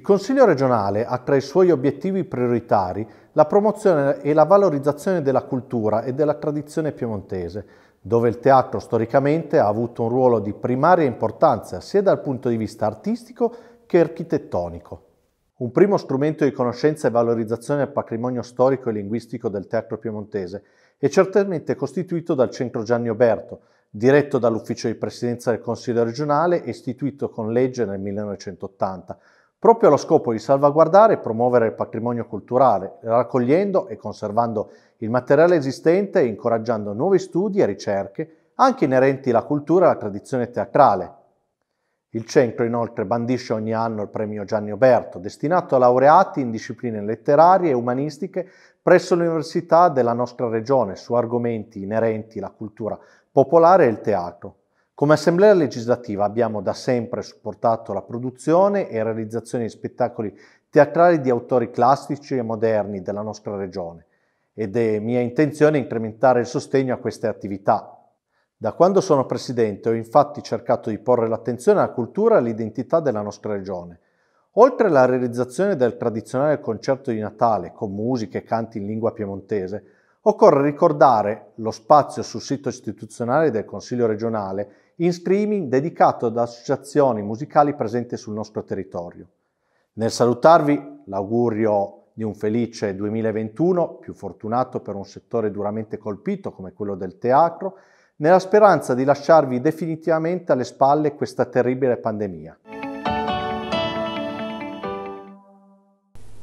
Il Consiglio regionale ha tra i suoi obiettivi prioritari la promozione e la valorizzazione della cultura e della tradizione piemontese, dove il teatro storicamente ha avuto un ruolo di primaria importanza sia dal punto di vista artistico che architettonico. Un primo strumento di conoscenza e valorizzazione del patrimonio storico e linguistico del teatro piemontese è certamente costituito dal Centro Gianni Oberto, diretto dall'Ufficio di Presidenza del Consiglio regionale e istituito con legge nel 1980, proprio allo scopo di salvaguardare e promuovere il patrimonio culturale, raccogliendo e conservando il materiale esistente e incoraggiando nuovi studi e ricerche anche inerenti alla cultura e alla tradizione teatrale. Il centro inoltre bandisce ogni anno il premio Gianni Oberto, destinato a laureati in discipline letterarie e umanistiche presso l'Università della nostra Regione su argomenti inerenti alla cultura popolare e il teatro. Come Assemblea legislativa abbiamo da sempre supportato la produzione e realizzazione di spettacoli teatrali di autori classici e moderni della nostra regione ed è mia intenzione incrementare il sostegno a queste attività. Da quando sono presidente ho infatti cercato di porre l'attenzione alla cultura e all'identità della nostra regione. Oltre alla realizzazione del tradizionale concerto di Natale con musiche e canti in lingua piemontese, occorre ricordare lo spazio sul sito istituzionale del Consiglio regionale in streaming dedicato ad associazioni musicali presenti sul nostro territorio. Nel salutarvi l'augurio di un felice 2021, più fortunato per un settore duramente colpito come quello del teatro, nella speranza di lasciarvi definitivamente alle spalle questa terribile pandemia.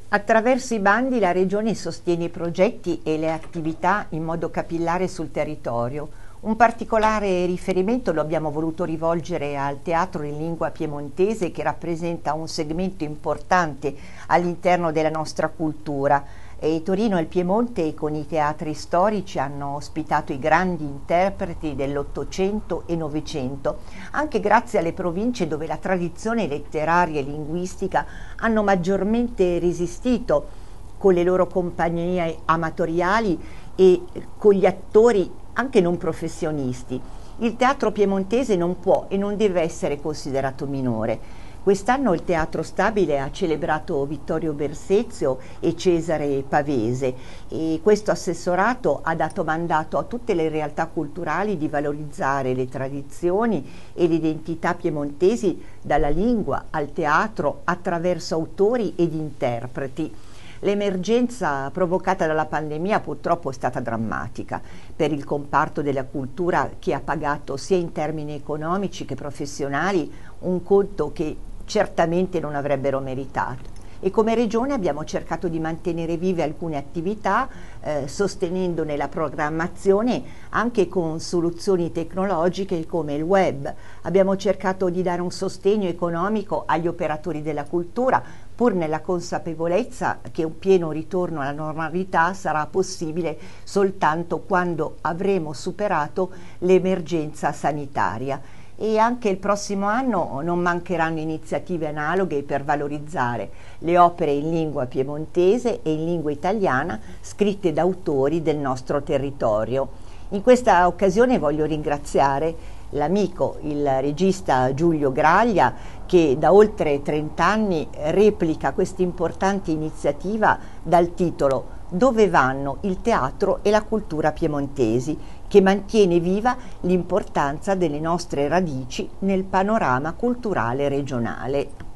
Attraverso i bandi la Regione sostiene i progetti e le attività in modo capillare sul territorio, un particolare riferimento lo abbiamo voluto rivolgere al teatro in lingua piemontese che rappresenta un segmento importante all'interno della nostra cultura. E Torino e il Piemonte con i teatri storici hanno ospitato i grandi interpreti dell'Ottocento e Novecento, anche grazie alle province dove la tradizione letteraria e linguistica hanno maggiormente resistito con le loro compagnie amatoriali e con gli attori anche non professionisti. Il teatro piemontese non può e non deve essere considerato minore. Quest'anno il Teatro Stabile ha celebrato Vittorio Bersezio e Cesare Pavese e questo assessorato ha dato mandato a tutte le realtà culturali di valorizzare le tradizioni e l'identità piemontesi dalla lingua al teatro attraverso autori ed interpreti. L'emergenza provocata dalla pandemia purtroppo è stata drammatica per il comparto della cultura che ha pagato sia in termini economici che professionali un conto che certamente non avrebbero meritato e come regione abbiamo cercato di mantenere vive alcune attività eh, sostenendone la programmazione anche con soluzioni tecnologiche come il web. Abbiamo cercato di dare un sostegno economico agli operatori della cultura pur nella consapevolezza che un pieno ritorno alla normalità sarà possibile soltanto quando avremo superato l'emergenza sanitaria. E anche il prossimo anno non mancheranno iniziative analoghe per valorizzare le opere in lingua piemontese e in lingua italiana scritte da autori del nostro territorio. In questa occasione voglio ringraziare l'amico, il regista Giulio Graglia, che da oltre 30 anni replica questa importante iniziativa dal titolo Dove vanno il teatro e la cultura piemontesi, che mantiene viva l'importanza delle nostre radici nel panorama culturale regionale.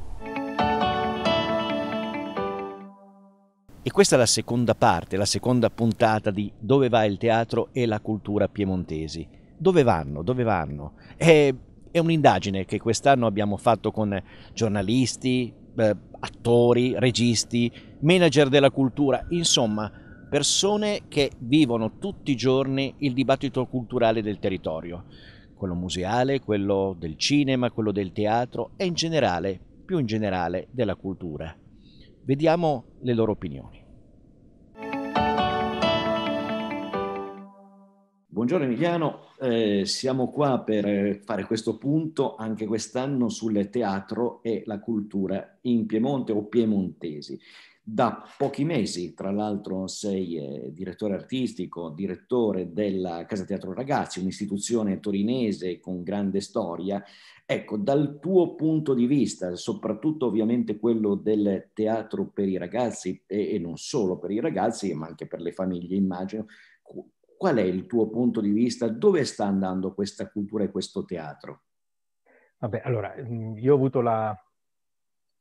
E questa è la seconda parte, la seconda puntata di Dove va il teatro e la cultura piemontesi dove vanno? Dove vanno? È, è un'indagine che quest'anno abbiamo fatto con giornalisti, eh, attori, registi, manager della cultura, insomma persone che vivono tutti i giorni il dibattito culturale del territorio, quello museale, quello del cinema, quello del teatro e in generale, più in generale, della cultura. Vediamo le loro opinioni. Buongiorno Emiliano, eh, siamo qua per eh, fare questo punto anche quest'anno sul teatro e la cultura in Piemonte o piemontesi. Da pochi mesi, tra l'altro, sei eh, direttore artistico, direttore della Casa Teatro Ragazzi, un'istituzione torinese con grande storia. Ecco, dal tuo punto di vista, soprattutto ovviamente quello del teatro per i ragazzi e, e non solo per i ragazzi, ma anche per le famiglie, immagino, Qual è il tuo punto di vista? Dove sta andando questa cultura e questo teatro? Vabbè, allora, io ho avuto la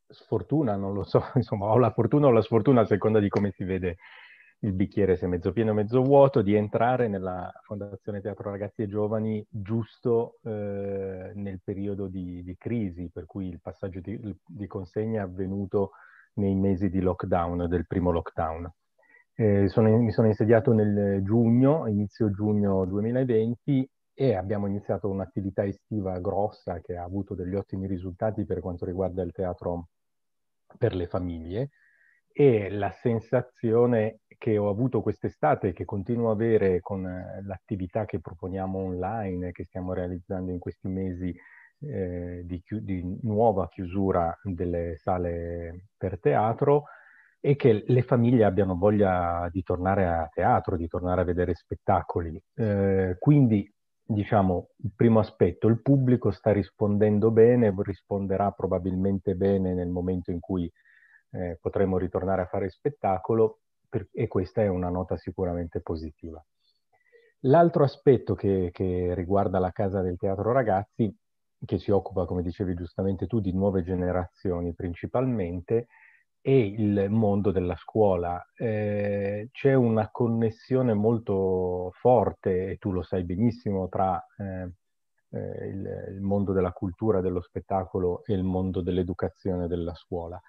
sfortuna, non lo so, insomma, ho la fortuna o la sfortuna a seconda di come si vede il bicchiere, se mezzo pieno o mezzo vuoto, di entrare nella Fondazione Teatro Ragazzi e Giovani giusto eh, nel periodo di, di, crisi, per cui il passaggio di, di consegna è avvenuto nei mesi di lockdown, del primo lockdown. Eh, sono, mi sono insediato nel giugno, inizio giugno 2020 e abbiamo iniziato un'attività estiva grossa che ha avuto degli ottimi risultati per quanto riguarda il teatro per le famiglie e la sensazione che ho avuto quest'estate, e che continuo a avere con eh, l'attività che proponiamo online, che stiamo realizzando in questi mesi eh, di, chi- di nuova chiusura delle sale per teatro, e che le famiglie abbiano voglia di tornare a teatro, di tornare a vedere spettacoli. Eh, quindi, diciamo, il primo aspetto, il pubblico sta rispondendo bene, risponderà probabilmente bene nel momento in cui eh, potremo ritornare a fare spettacolo per, e questa è una nota sicuramente positiva. L'altro aspetto che, che riguarda la Casa del Teatro Ragazzi, che si occupa, come dicevi giustamente tu, di nuove generazioni principalmente, e il mondo della scuola. Eh, c'è una connessione molto forte, e tu lo sai benissimo, tra eh, eh, il, il, mondo della cultura, dello spettacolo e il mondo dell'educazione della scuola.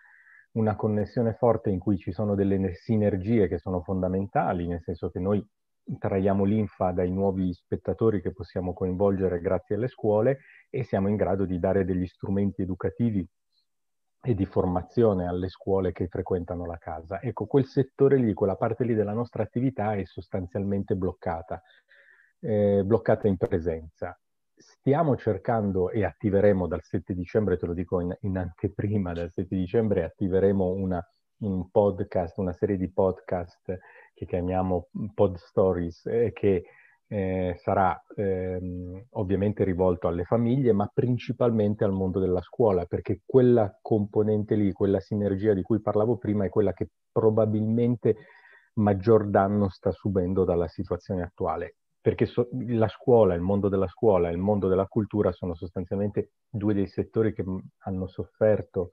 Una connessione forte in cui ci sono delle sinergie che sono fondamentali, nel senso che noi traiamo linfa dai nuovi spettatori che possiamo coinvolgere grazie alle scuole e siamo in grado di dare degli strumenti educativi e di formazione alle scuole che frequentano la casa. Ecco, quel settore lì, quella parte lì della nostra attività è sostanzialmente bloccata, eh, bloccata in presenza. Stiamo cercando e attiveremo dal 7 dicembre, te lo dico in, in anteprima, dal 7 dicembre attiveremo una, un podcast, una serie di podcast che chiamiamo Pod Stories, eh, che eh, sarà ehm, ovviamente rivolto alle famiglie, ma principalmente al mondo della scuola, perché quella componente lì, quella sinergia di cui parlavo prima, è quella che probabilmente maggior danno sta subendo dalla situazione attuale, perché so- la scuola, il mondo della scuola e il mondo della cultura sono sostanzialmente due dei settori che m- hanno sofferto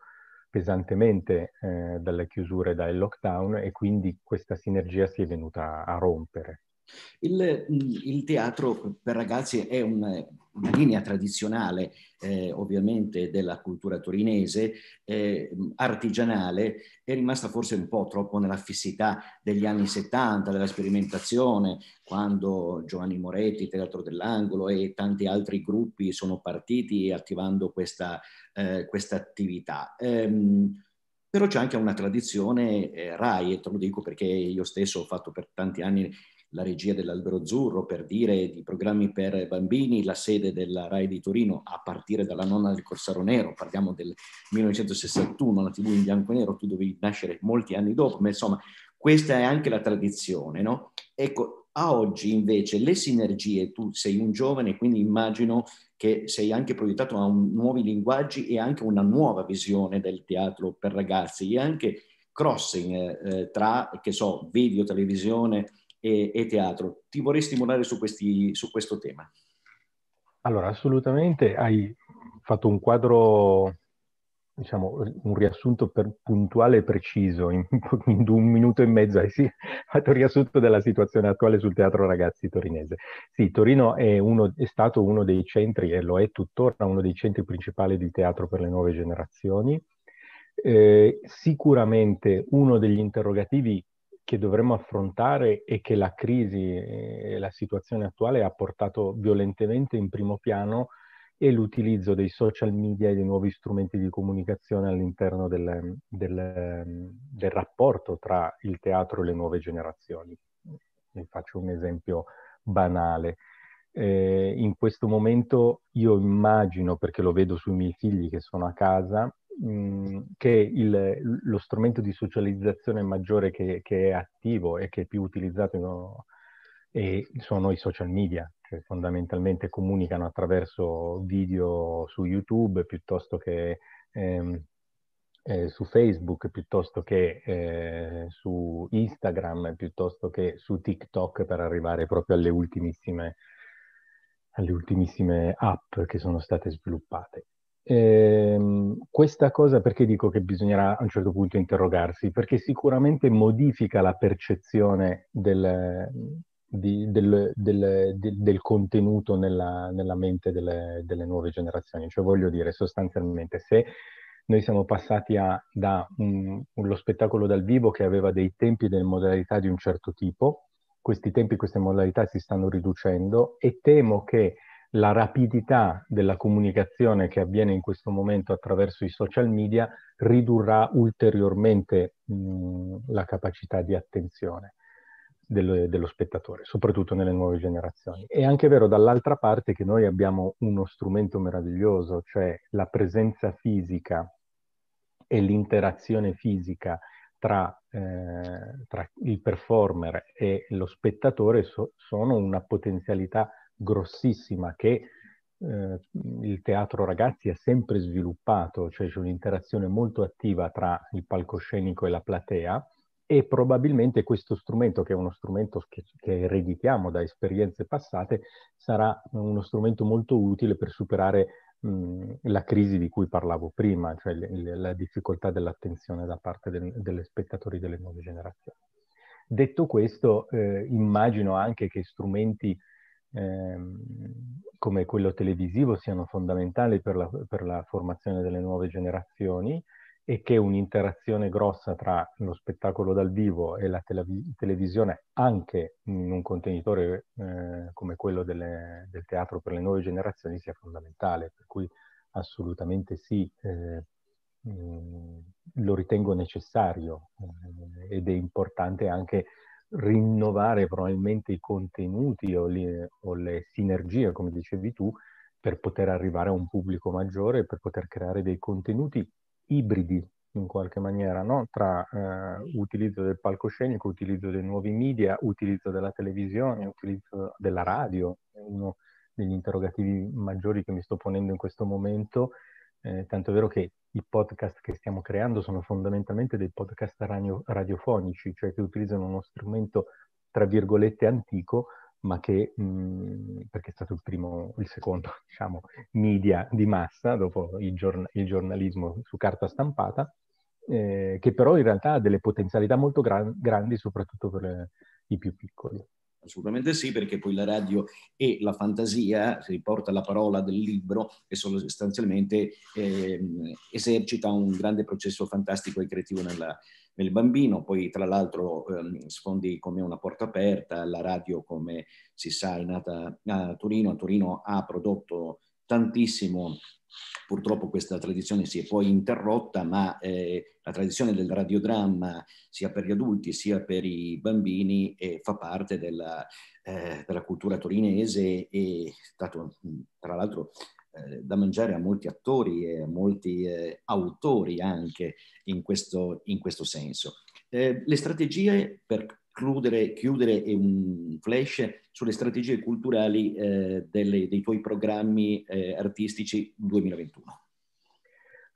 pesantemente eh, dalle chiusure, dal lockdown e quindi questa sinergia si è venuta a rompere. Il, mm, il, teatro per ragazzi è un, una linea tradizionale, eh, ovviamente, della cultura torinese, eh, artigianale, è rimasta forse un po' troppo nella fissità degli anni 70, della sperimentazione, quando Giovanni Moretti, Teatro dell'Angolo e tanti altri gruppi sono partiti attivando questa, eh, questa attività. Ehm, però c'è anche una tradizione eh, RAI, e te lo dico perché io stesso ho fatto per tanti anni la regia dell'Albero Azzurro, per dire di programmi per bambini, la sede della RAI di Torino a partire dalla nonna del Corsaro Nero, parliamo del 1961, la TV in bianco e nero, tu dovevi nascere molti anni dopo, ma insomma questa è anche la tradizione, no? Ecco, a oggi invece le sinergie, tu sei un giovane, quindi immagino che sei anche proiettato a un, nuovi linguaggi e anche una nuova visione del teatro per ragazzi e anche crossing eh, tra, che so, video, televisione, e, e teatro. Ti vorrei stimolare su, questi, su questo tema. Allora, assolutamente, hai fatto un quadro diciamo, un riassunto per, puntuale e preciso, in, in, un minuto e mezzo hai sì, fatto riassunto della situazione attuale sul teatro ragazzi torinese. Sì, Torino è, uno, è, stato uno dei centri, e lo è tuttora, uno dei centri principali di teatro per le nuove generazioni. Eh, sicuramente uno degli interrogativi che dovremmo affrontare e che la crisi e eh, la situazione attuale ha portato violentemente in primo piano è l'utilizzo dei social media e dei nuovi strumenti di comunicazione all'interno del, del, del rapporto tra il teatro e le nuove generazioni. Vi faccio un esempio banale. Eh, in questo momento io immagino, perché lo vedo sui miei figli che sono a casa, che il, lo strumento di socializzazione maggiore che, che, è attivo e che è più utilizzato no, e sono i social media, cioè fondamentalmente comunicano attraverso video su YouTube piuttosto che ehm, eh, su Facebook, piuttosto che eh, su Instagram, piuttosto che su TikTok per arrivare proprio alle ultimissime, alle ultimissime app che sono state sviluppate. Eh, questa cosa perché dico che bisognerà a un certo punto interrogarsi? Perché sicuramente modifica la percezione del, di, del, del, del contenuto nella, nella mente delle, delle, nuove generazioni. Cioè voglio dire sostanzialmente se noi siamo passati a, da un, lo spettacolo dal vivo che aveva dei tempi e delle modalità di un certo tipo, questi tempi queste modalità si stanno riducendo e temo che la rapidità della comunicazione che avviene in questo momento attraverso i social media ridurrà ulteriormente mh, la capacità di attenzione dello, dello, spettatore, soprattutto nelle nuove generazioni. È anche vero dall'altra parte che noi abbiamo uno strumento meraviglioso, cioè la presenza fisica e l'interazione fisica tra, eh, tra il performer e lo spettatore so, sono una potenzialità grossissima che eh, il teatro ragazzi ha sempre sviluppato, cioè c'è un'interazione molto attiva tra il palcoscenico e la platea e probabilmente questo strumento, che è uno strumento che, che ereditiamo da esperienze passate, sarà uno strumento molto utile per superare la crisi di cui parlavo prima, cioè le, le, la difficoltà dell'attenzione da parte del, degli spettatori delle nuove generazioni. Detto questo, eh, immagino anche che strumenti Ehm, come quello televisivo siano fondamentali per la, per la formazione delle nuove generazioni e che un'interazione grossa tra lo spettacolo dal vivo e la telev- televisione, anche in un contenitore eh, come quello delle, del teatro per le nuove generazioni, sia fondamentale. Per cui assolutamente sì, eh, mh, mm, lo ritengo necessario eh, ed è importante anche rinnovare probabilmente i contenuti o, li, o le sinergie, come dicevi tu, per poter arrivare a un pubblico maggiore, per poter creare dei contenuti ibridi in qualche maniera, no? tra eh, utilizzo del palcoscenico, utilizzo dei nuovi media, utilizzo della televisione, utilizzo della radio, è uno degli interrogativi maggiori che mi sto ponendo in questo momento, eh, tanto è vero che i podcast che stiamo creando sono fondamentalmente dei podcast radio, radiofonici, cioè che utilizzano uno strumento tra virgolette antico, ma che, mh, mhmm, perché è stato il primo, il secondo, diciamo, media di massa dopo il, giorn- il giornalismo su carta stampata, eh, che però in realtà ha delle potenzialità molto gran- grandi, soprattutto per i più piccoli. Assolutamente sì, perché poi la radio e la fantasia, si riporta la parola del libro, che sostanzialmente eh, esercita un grande processo fantastico e creativo nella, nel bambino. Poi, tra l'altro, eh, sfondi come una porta aperta, la radio, come si sa, è nata a Torino, a Torino ha prodotto tantissimo purtroppo questa tradizione si è poi interrotta, ma eh, la tradizione del radiodramma sia per gli adulti sia per i bambini eh, fa parte della, eh, della, cultura torinese e è stato mm, tra l'altro eh, da mangiare a molti attori e a molti eh, autori anche in questo, in questo senso. Eh, le strategie per Cludere, chiudere un flash sulle strategie culturali eh, delle, dei tuoi programmi eh, artistici 2021.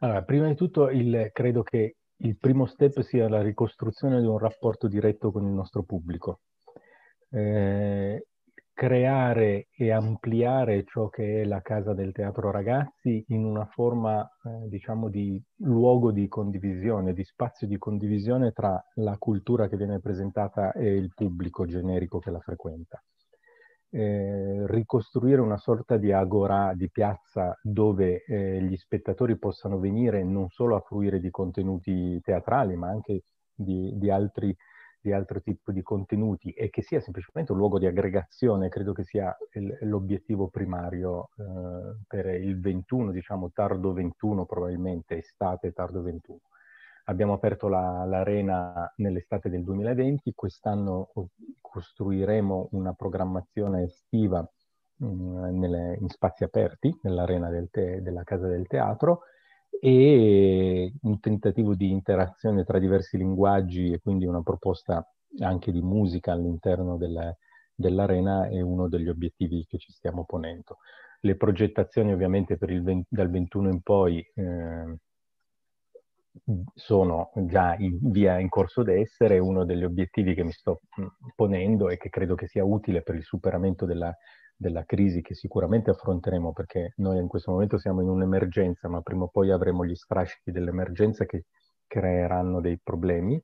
Allora, prima di tutto il, credo che il primo step sia la ricostruzione di un rapporto diretto con il nostro pubblico. Eh, creare e ampliare ciò che è la casa del teatro ragazzi in una forma, eh, diciamo, di luogo di condivisione, di spazio di condivisione tra la cultura che viene presentata e il pubblico generico che la frequenta. Eh, ricostruire una sorta di agora, di piazza dove eh, gli spettatori possano venire non solo a fruire di contenuti teatrali, ma anche di, di altri di altro tipo di contenuti e che sia semplicemente un luogo di aggregazione, credo che sia il, l'obiettivo primario eh, per il 21, diciamo tardo 21 probabilmente, estate tardo 21. Abbiamo aperto la, l'arena nell'estate del 2020, quest'anno costruiremo una programmazione estiva mh, mm, nelle, in spazi aperti, nell'arena del te, della Casa del Teatro, e un tentativo di interazione tra diversi linguaggi e quindi una proposta anche di musica all'interno della, dell'arena è uno degli obiettivi che ci stiamo ponendo. Le progettazioni ovviamente 20, dal 21 in poi eh, sono già in via in corso d'essere, uno degli obiettivi che mi sto ponendo e che credo che sia utile per il superamento della della crisi che sicuramente affronteremo perché noi in questo momento siamo in un'emergenza, ma prima o poi avremo gli strascichi dell'emergenza che creeranno dei problemi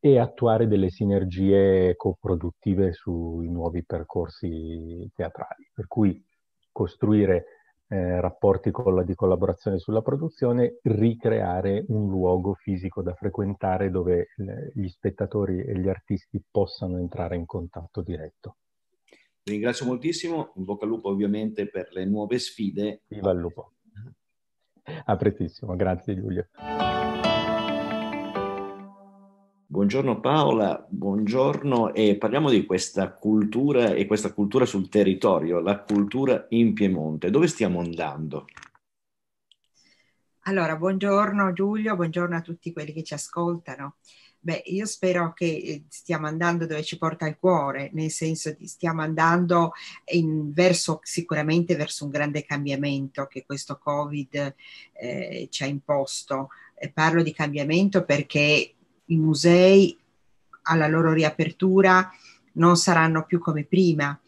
e attuare delle sinergie coproduttive sui nuovi percorsi teatrali. Per cui costruire eh, rapporti con di collaborazione sulla produzione, ricreare un luogo fisico da frequentare dove eh, gli spettatori e gli artisti possano entrare in contatto diretto ringrazio moltissimo, in bocca al lupo ovviamente per le nuove sfide. Viva il lupo. A prestissimo, grazie Giulio. Buongiorno Paola, buongiorno e parliamo di questa cultura e questa cultura sul territorio, la cultura in Piemonte. Dove stiamo andando? Allora, buongiorno Giulio, buongiorno a tutti quelli che ci ascoltano. Beh, io spero che eh, stiamo andando dove ci porta il cuore, nel senso di stiamo andando verso, sicuramente verso un grande cambiamento che questo Covid eh, ci ha imposto. E parlo di cambiamento perché i musei alla loro riapertura non saranno più come prima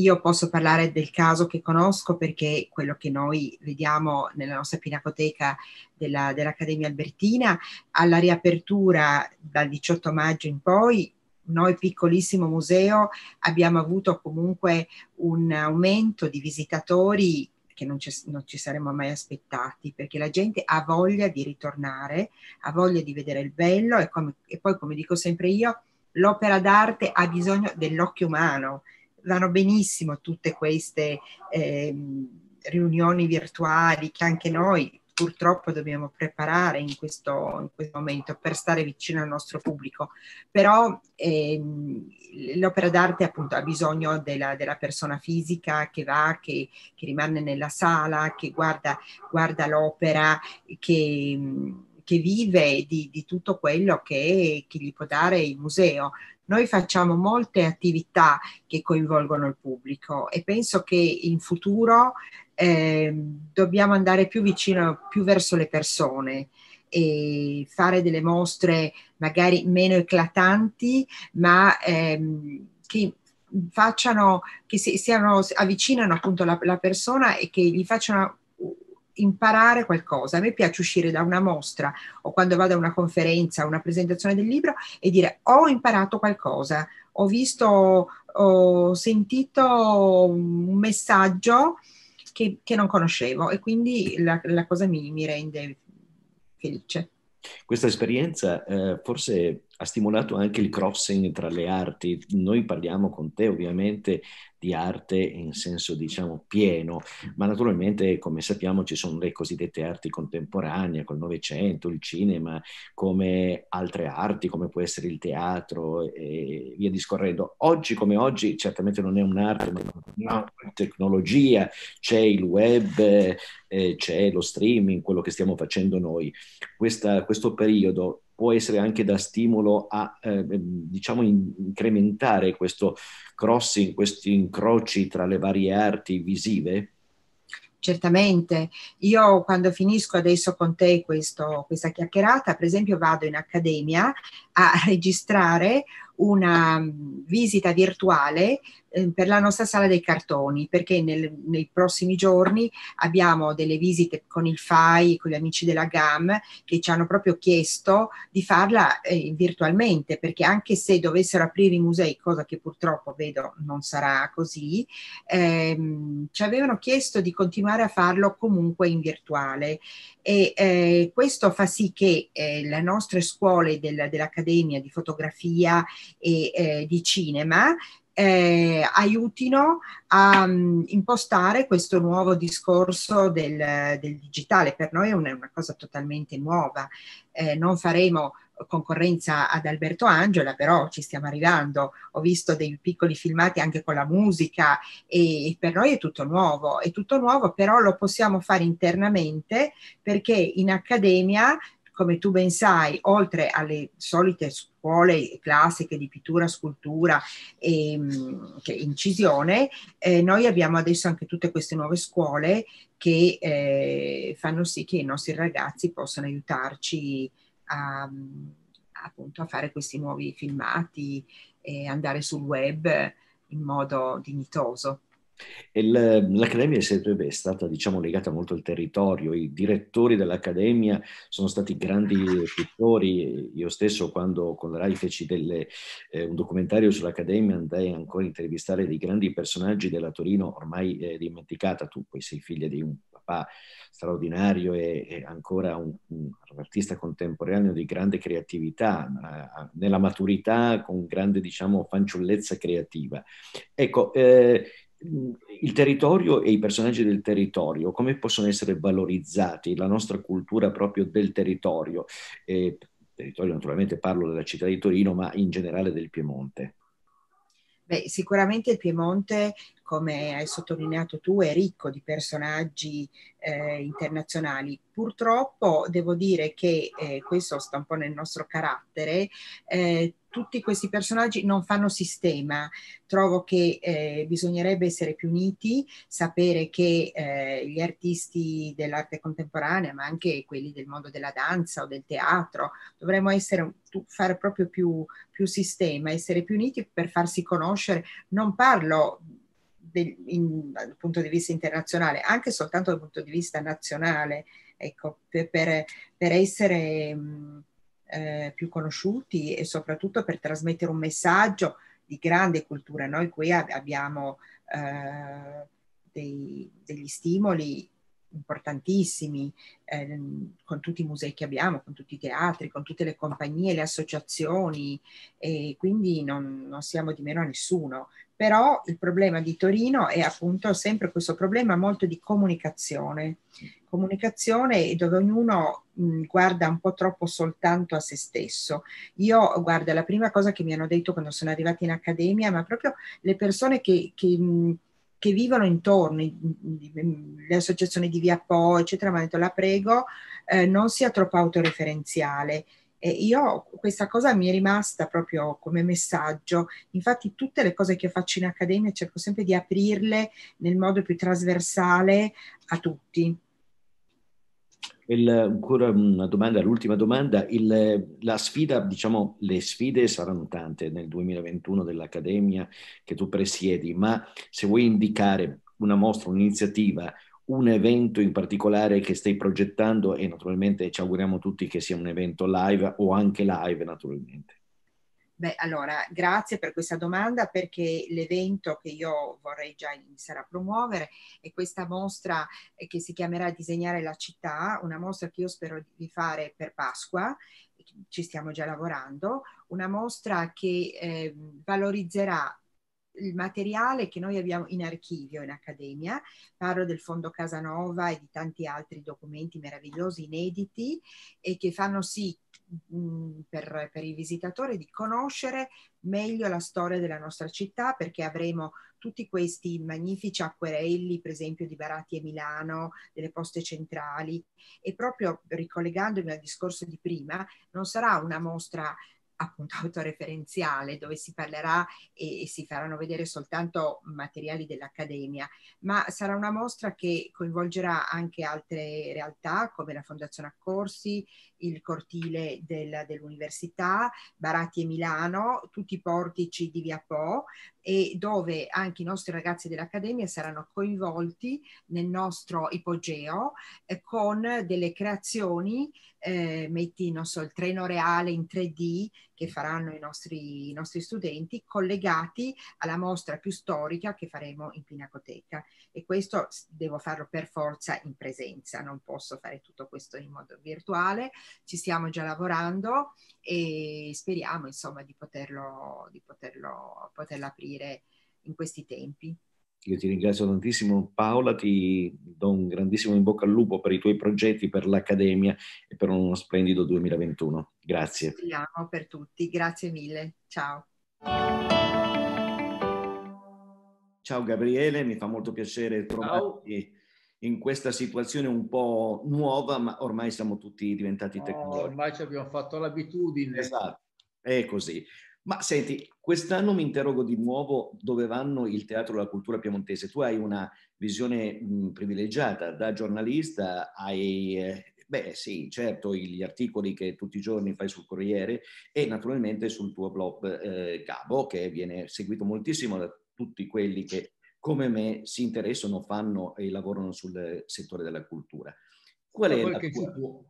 io posso parlare del caso che conosco perché quello che noi vediamo nella nostra pinacoteca della, dell'Accademia Albertina, alla riapertura dal 18 maggio in poi, noi piccolissimo museo abbiamo avuto comunque un aumento di visitatori che non ci, non ci, saremmo mai aspettati, perché la gente ha voglia di ritornare, ha voglia di vedere il bello e, come, e poi, come dico sempre io, l'opera d'arte ha bisogno dell'occhio umano, vanno benissimo tutte queste eh, riunioni virtuali che anche noi purtroppo dobbiamo preparare in questo, in questo, momento per stare vicino al nostro pubblico, però ehm, l'opera d'arte appunto ha bisogno della, della persona fisica che va, che, che, rimane nella sala, che guarda, guarda l'opera, che... Mh, che vive di, di tutto quello che, che gli può dare il museo. Noi facciamo molte attività che coinvolgono il pubblico e penso che in futuro eh, dobbiamo andare più vicino, più verso le persone e fare delle mostre magari meno eclatanti, ma ehm, che facciano, che si, siano, avvicinano appunto la, la persona e che gli facciano imparare qualcosa. A me piace uscire da una mostra o quando vado a una conferenza, una presentazione del libro e dire ho imparato qualcosa, ho visto, ho sentito un messaggio che, che non conoscevo e quindi la, la cosa mi, mi, rende felice. Questa esperienza eh, forse ha stimolato anche il crossing tra le arti. Noi parliamo con te ovviamente di arte in senso diciamo pieno, ma naturalmente come sappiamo ci sono le cosiddette arti contemporanee col Novecento, il cinema, come altre arti come può essere il teatro e via discorrendo. Oggi come oggi certamente non è un'arte, ma una tecnologia, c'è il web, eh, c'è lo streaming, quello che stiamo facendo noi. Questa, questo periodo può essere anche da stimolo a eh, ehm, diciamo incrementare questo crossing, questi incroci tra le varie arti visive? Certamente, io quando finisco adesso con te questo, questa chiacchierata, per esempio vado in accademia a registrare una mm, visita virtuale ehm, per la nostra sala dei cartoni, perché nel, nei prossimi giorni abbiamo delle visite con il FAI, con gli amici della GAM, che ci hanno proprio chiesto di farla eh, virtualmente, perché anche se dovessero aprire i musei, cosa che purtroppo vedo non sarà così, ehm, ci avevano chiesto di continuare a farlo comunque in virtuale e eh, questo fa sì che eh, le nostre scuole del, dell'Accademia di Fotografia e eh, di Cinema eh, aiutino a um, impostare questo nuovo discorso del, del digitale. Per noi è una, una cosa totalmente nuova. Eh, non faremo concorrenza ad Alberto Angela, però ci stiamo arrivando. Ho visto dei piccoli filmati anche con la musica e per noi è tutto nuovo, è tutto nuovo, però lo possiamo fare internamente perché in accademia come tu ben sai, oltre alle solite scuole classiche di pittura, scultura e incisione, eh, noi abbiamo adesso anche tutte queste nuove scuole che eh, fanno sì che i nostri ragazzi possano aiutarci a, appunto a fare questi nuovi filmati e andare sul web in modo dignitoso. L'Accademia è sempre stata diciamo, legata molto al territorio, i direttori dell'Accademia sono stati grandi pittori, io stesso quando con la RAI feci delle, eh, un documentario sull'Accademia andai ancora a intervistare dei grandi personaggi della Torino ormai eh, dimenticata, tu poi sei figlia di un papà straordinario e, e ancora un, un, artista contemporaneo di grande creatività, eh, nella maturità con grande diciamo, fanciullezza creativa. Ecco, eh, il territorio e i personaggi del territorio, come possono essere valorizzati, la nostra cultura proprio del territorio, eh, territorio naturalmente parlo della città di Torino, ma in generale del Piemonte. Beh, sicuramente il Piemonte, come hai sottolineato tu, è ricco di personaggi eh, internazionali. Purtroppo devo dire che eh, questo sta un po' nel nostro carattere, eh, tutti questi personaggi non fanno sistema. Trovo che eh, bisognerebbe essere più uniti, sapere che eh, gli artisti dell'arte contemporanea, ma anche quelli del mondo della danza o del teatro, dovremmo essere, fare proprio più, più sistema, essere più uniti per farsi conoscere. Non parlo del, in, dal punto di vista internazionale, anche soltanto dal punto di vista nazionale, ecco, per, per essere mh, eh, più conosciuti e soprattutto per trasmettere un messaggio di grande cultura. Noi qui abbiamo eh, dei, degli stimoli importantissimi, ehm, con tutti i musei che abbiamo, con tutti i teatri, con tutte le compagnie, le associazioni, e quindi non, non siamo di meno a nessuno. Però il problema di Torino è appunto sempre questo problema molto di comunicazione, comunicazione dove ognuno mh, guarda un po' troppo soltanto a se stesso. Io, guardo la prima cosa che mi hanno detto quando sono arrivata in accademia, ma proprio le persone che, che mh, che vivono intorno, le associazioni di Via Po, eccetera, mi hanno detto la prego, eh, non sia troppo autoreferenziale. E io questa cosa mi è rimasta proprio come messaggio, infatti tutte le cose che io faccio in accademia cerco sempre di aprirle nel modo più trasversale a tutti. Il, ancora una domanda, l'ultima domanda. Il, la sfida, diciamo, le sfide saranno tante nel 2021 dell'Accademia che tu presiedi, ma se vuoi indicare una mostra, un'iniziativa, un evento in particolare che stai progettando e naturalmente ci auguriamo tutti che sia un evento live o anche live naturalmente. Beh, allora, grazie per questa domanda perché l'evento che io vorrei già iniziare a promuovere è questa mostra eh, che si chiamerà Disegnare la città, una mostra che io spero di fare per Pasqua, ci stiamo già lavorando, una mostra che eh, valorizzerà il materiale che noi abbiamo in archivio in accademia, parlo del fondo Casanova e di tanti altri documenti meravigliosi, inediti, e che fanno sì Mm, per, per, il visitatore di conoscere meglio la storia della nostra città perché avremo tutti questi magnifici acquerelli, per esempio di Baratti e Milano, delle poste centrali e proprio ricollegandomi al discorso di prima, non sarà una mostra appunto autoreferenziale dove si parlerà e, e, si faranno vedere soltanto materiali dell'Accademia, ma sarà una mostra che coinvolgerà anche altre realtà come la Fondazione Accorsi, il cortile del, dell'Università, Baratti e Milano, tutti i portici di Via Po e dove anche i nostri ragazzi dell'Accademia saranno coinvolti nel nostro ipogeo eh, con delle creazioni eh, metti non so, il treno reale in 3D che faranno i nostri, i nostri studenti collegati alla mostra più storica che faremo in Pinacoteca e questo devo farlo per forza in presenza, non posso fare tutto questo in modo virtuale, ci stiamo già lavorando e speriamo insomma di poterlo, di poterlo, poterlo aprire in questi tempi. Io ti ringrazio tantissimo Paola, ti do un grandissimo in bocca al lupo per i tuoi progetti, per l'Accademia e per uno splendido 2021. Grazie. Ti amo per tutti, grazie mille, ciao. Ciao Gabriele, mi fa molto piacere trovarti in questa situazione un po' nuova, ma ormai siamo tutti diventati tecnologici. Oh, ormai ci abbiamo fatto l'abitudine. Esatto, è così. Ma senti, quest'anno mi interrogo di nuovo dove vanno il teatro e la cultura piemontese. Tu hai una visione mh, privilegiata da giornalista, hai eh, Beh sì, certo, gli articoli che tutti i giorni fai sul Corriere e naturalmente sul tuo blog eh, Gabo, che viene seguito moltissimo da tutti quelli che come me si interessano, fanno e lavorano sul settore della cultura. Qual è la tua...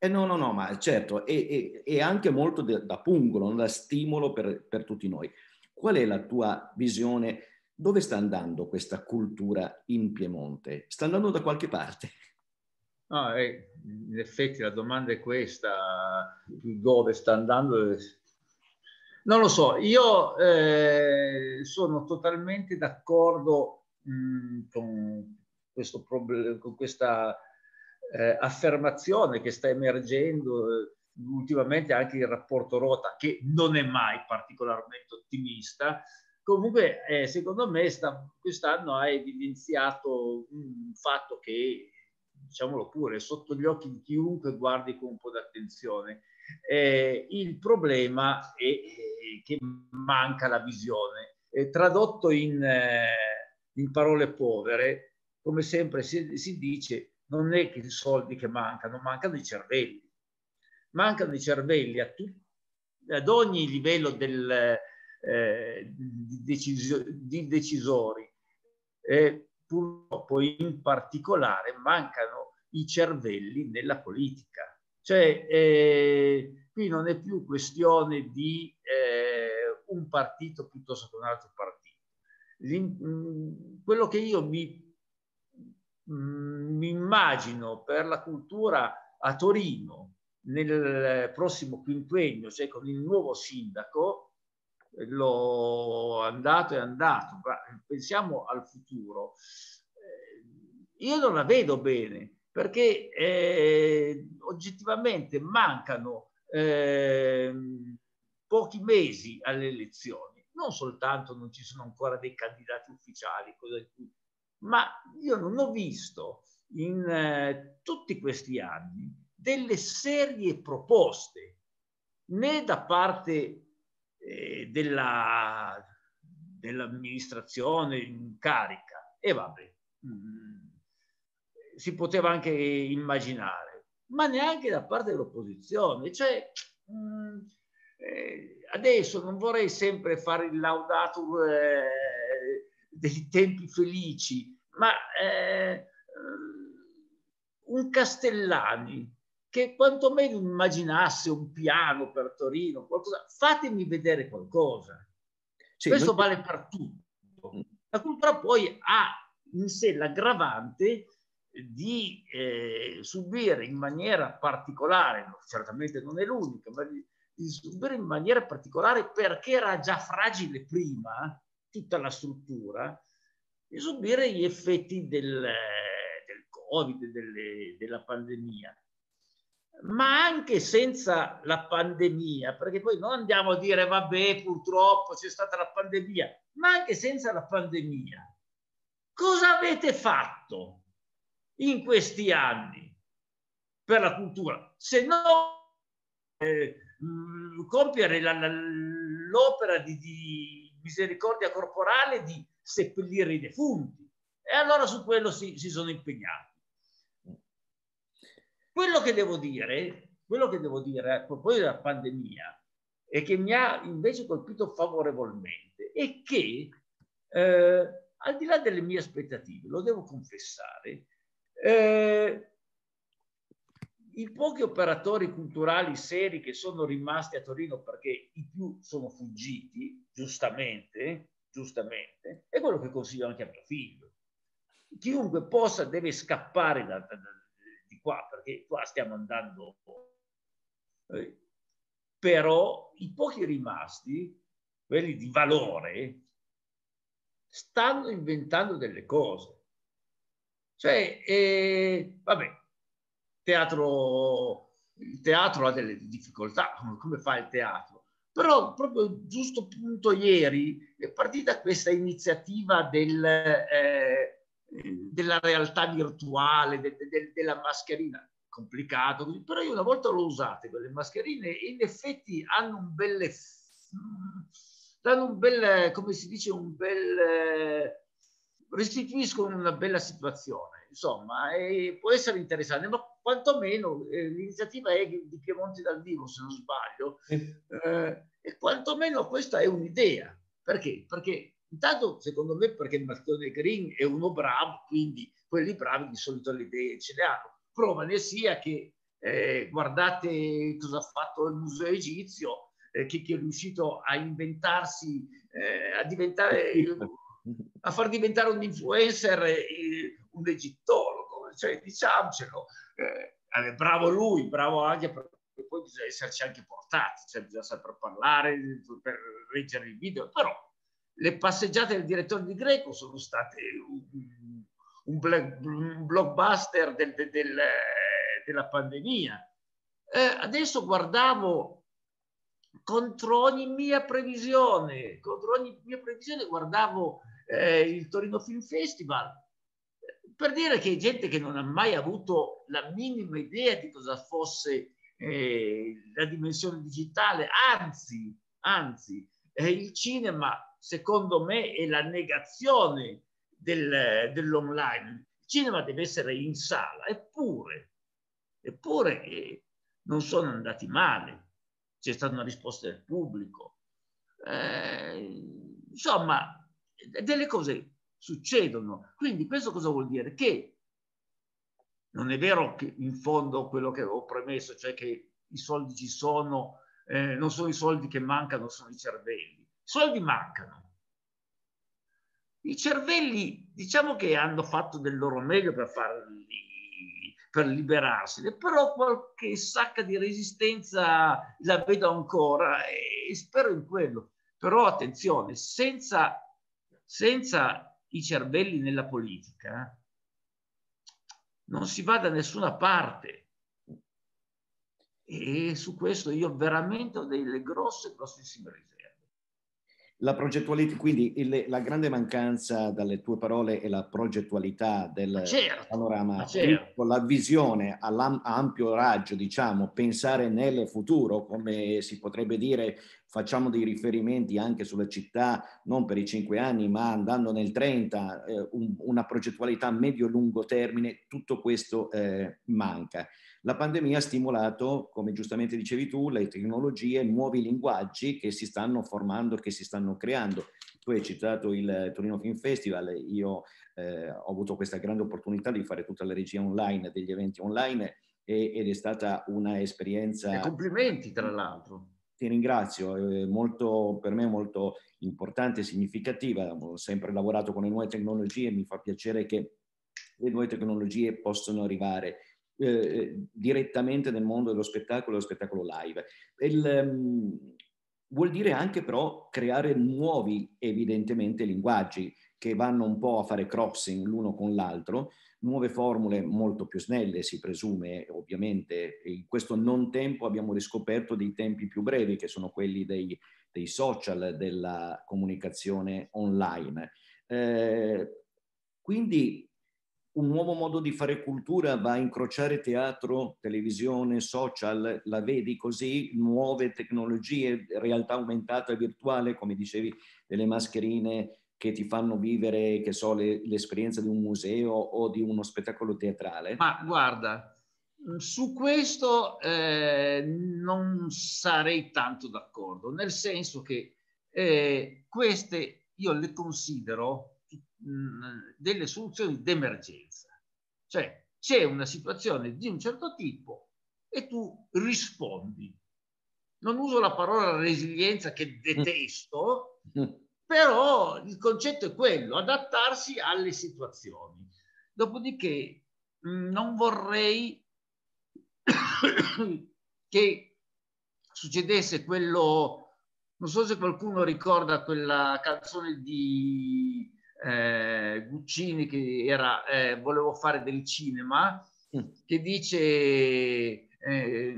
Eh no, no, no, ma certo, è, anche molto de, da pungolo, da stimolo per, per, tutti noi. Qual è la tua visione? Dove sta andando questa cultura in Piemonte? Sta andando da qualche parte? Ah, eh, in effetti la domanda è questa, dove sta andando? Non lo so, io eh, sono totalmente d'accordo mh, mm, con questo problema, con questa eh, affermazione che sta emergendo eh, ultimamente anche il rapporto Rota, che non è mai particolarmente ottimista. Comunque, eh, secondo me, sta, quest'anno ha evidenziato un fatto che, diciamolo pure, è sotto gli occhi di chiunque guardi con un po' d'attenzione. Eh, il problema è, è, che manca la visione. Eh, tradotto in, eh, in parole povere, come sempre si, si dice, non è che i soldi che mancano, mancano i cervelli. Mancano i cervelli a tutti ad ogni livello del, eh, di, deciso, di, decisori. Eh, purtroppo in particolare mancano i cervelli nella politica. Cioè eh, qui non è più questione di eh, un partito piuttosto che un altro partito. L'in- mm, quello che io mi Mm, mi immagino per la cultura a Torino nel prossimo quinquennio, cioè con il nuovo sindaco, eh, l'ho andato e andato, ma pensiamo al futuro. Eh, io non la vedo bene perché eh, oggettivamente mancano eh, pochi mesi alle elezioni, non soltanto non ci sono ancora dei candidati ufficiali, cosa di cui ma io non ho visto in eh, tutti questi anni delle serie proposte né da parte eh, della, dell'amministrazione in carica e vabbè mm, si poteva anche immaginare ma neanche da parte dell'opposizione cioè mh, mm, eh, adesso non vorrei sempre fare il laudatur eh, dei tempi felici, ma eh, un Castellani che quantomeno immaginasse un piano per Torino, qualcosa, fatemi vedere qualcosa. Sì, Questo vale per tutto. La cultura poi ha in sé l'aggravante di eh, subire in maniera particolare, certamente non è l'unica, ma di, di subire in maniera particolare perché era già fragile prima, tutta la struttura di subire gli effetti del, del Covid, delle, della pandemia. Ma anche senza la pandemia, perché poi non andiamo a dire vabbè, purtroppo c'è stata la pandemia, ma anche senza la pandemia, cosa avete fatto in questi anni per la cultura? Se no eh, compiere la, la, l'opera di, di misericordia corporale di seppellire i defunti. E allora su quello si, si sono impegnati. Quello che devo dire, quello che devo dire a proposito della pandemia e che mi ha invece colpito favorevolmente è che eh, al di là delle mie aspettative, lo devo confessare, eh, i pochi operatori culturali seri che sono rimasti a Torino perché i più sono fuggiti, giustamente, giustamente, è quello che consiglio anche a mio figlio. Chiunque possa deve scappare da, da, da, di qua perché qua stiamo andando. Eh, però i pochi rimasti, quelli di valore, stanno inventando delle cose. Cioè, eh, vabbè, teatro, il teatro ha delle difficoltà, come fa il teatro? Però proprio giusto punto ieri è partita questa iniziativa del, eh, della realtà virtuale, de, de, della mascherina, complicato, però io una volta l'ho usata quelle mascherine e in effetti hanno un bel, danno un bel, come si dice, un bel, restituiscono una bella situazione, insomma, e può essere interessante, ma quantomeno eh, l'iniziativa è di Piemonte dal vivo, se non sbaglio, eh, e quantomeno questa è un'idea. Perché? Perché intanto, secondo me, perché Mattone Green è uno bravo, quindi quelli bravi di solito le idee ce le hanno. Prova ne sia che eh, guardate cosa ha fatto il museo egizio, eh, che, che, è riuscito a inventarsi, eh, a diventare... a far diventare un influencer eh, un egittone cioè, diciamocelo, eh, bravo lui, bravo anche perché poi bisogna esserci anche portati, cioè bisogna saper parlare, per leggere il video, però le passeggiate del direttore di Greco sono state un, un, black, un blockbuster del, del, del, della pandemia. Eh, adesso guardavo contro ogni mia previsione, contro ogni mia previsione guardavo eh, il Torino Film Festival per dire che gente che non ha mai avuto la minima idea di cosa fosse eh, la dimensione digitale, anzi, anzi, eh, il cinema secondo me è la negazione del, dell'online. Il cinema deve essere in sala, eppure, eppure eh, non sono andati male, c'è stata una risposta del pubblico. Eh, insomma, delle cose succedono. Quindi questo cosa vuol dire? Che non è vero che in fondo quello che ho premesso, cioè che i soldi ci sono, eh, non sono i soldi che mancano, sono i cervelli. I soldi mancano. I cervelli diciamo che hanno fatto del loro meglio per farli per liberarsene, però qualche sacca di resistenza la vedo ancora e spero in quello. Però attenzione, senza, senza i cervelli nella politica, non si va da nessuna parte. E su questo io veramente ho delle grosse, grossissime riserve. La progettualità, quindi il, la grande mancanza dalle tue parole è la progettualità del certo, panorama, certo. la visione a ampio raggio, diciamo, pensare nel futuro, come si potrebbe dire facciamo dei riferimenti anche sulle città, non per i cinque anni, ma andando nel 30, eh, un, una progettualità medio-lungo termine, tutto questo eh, manca. La pandemia ha stimolato, come giustamente dicevi tu, le tecnologie, nuovi linguaggi che si stanno formando, che si stanno creando. Tu hai citato il Torino Film Festival, io eh, ho avuto questa grande opportunità di fare tutta la regia online degli eventi online ed è stata un'esperienza... E complimenti tra l'altro ti ringrazio, è molto, per me è molto importante e significativa. Ho sempre lavorato con le nuove tecnologie e mi fa piacere che le nuove tecnologie possano arrivare eh, eh direttamente nel mondo dello spettacolo e dello spettacolo live. Il, um, vuol dire anche però creare nuovi, evidentemente, linguaggi che vanno un po' a fare crossing l'uno con l'altro nuove formule molto più snelle, si presume ovviamente. In questo non tempo abbiamo riscoperto dei tempi più brevi, che sono quelli dei, dei social, della comunicazione online. Eh, quindi un nuovo modo di fare cultura va a incrociare teatro, televisione, social, la vedi così, nuove tecnologie, realtà aumentata e virtuale, come dicevi, delle mascherine che ti fanno vivere, che so, le, l'esperienza di un museo o di uno spettacolo teatrale? Ma guarda, mm, su questo eh, non sarei tanto d'accordo, nel senso che eh, queste io le considero mh, mm, delle soluzioni d'emergenza. Cioè c'è una situazione di un certo tipo e tu rispondi. Non uso la parola resilienza che mm. detesto, però il concetto è quello, adattarsi alle situazioni. Dopodiché mm, non vorrei che succedesse quello, non so se qualcuno ricorda quella canzone di eh, Guccini che era eh, Volevo fare del cinema, mm. che dice... Eh,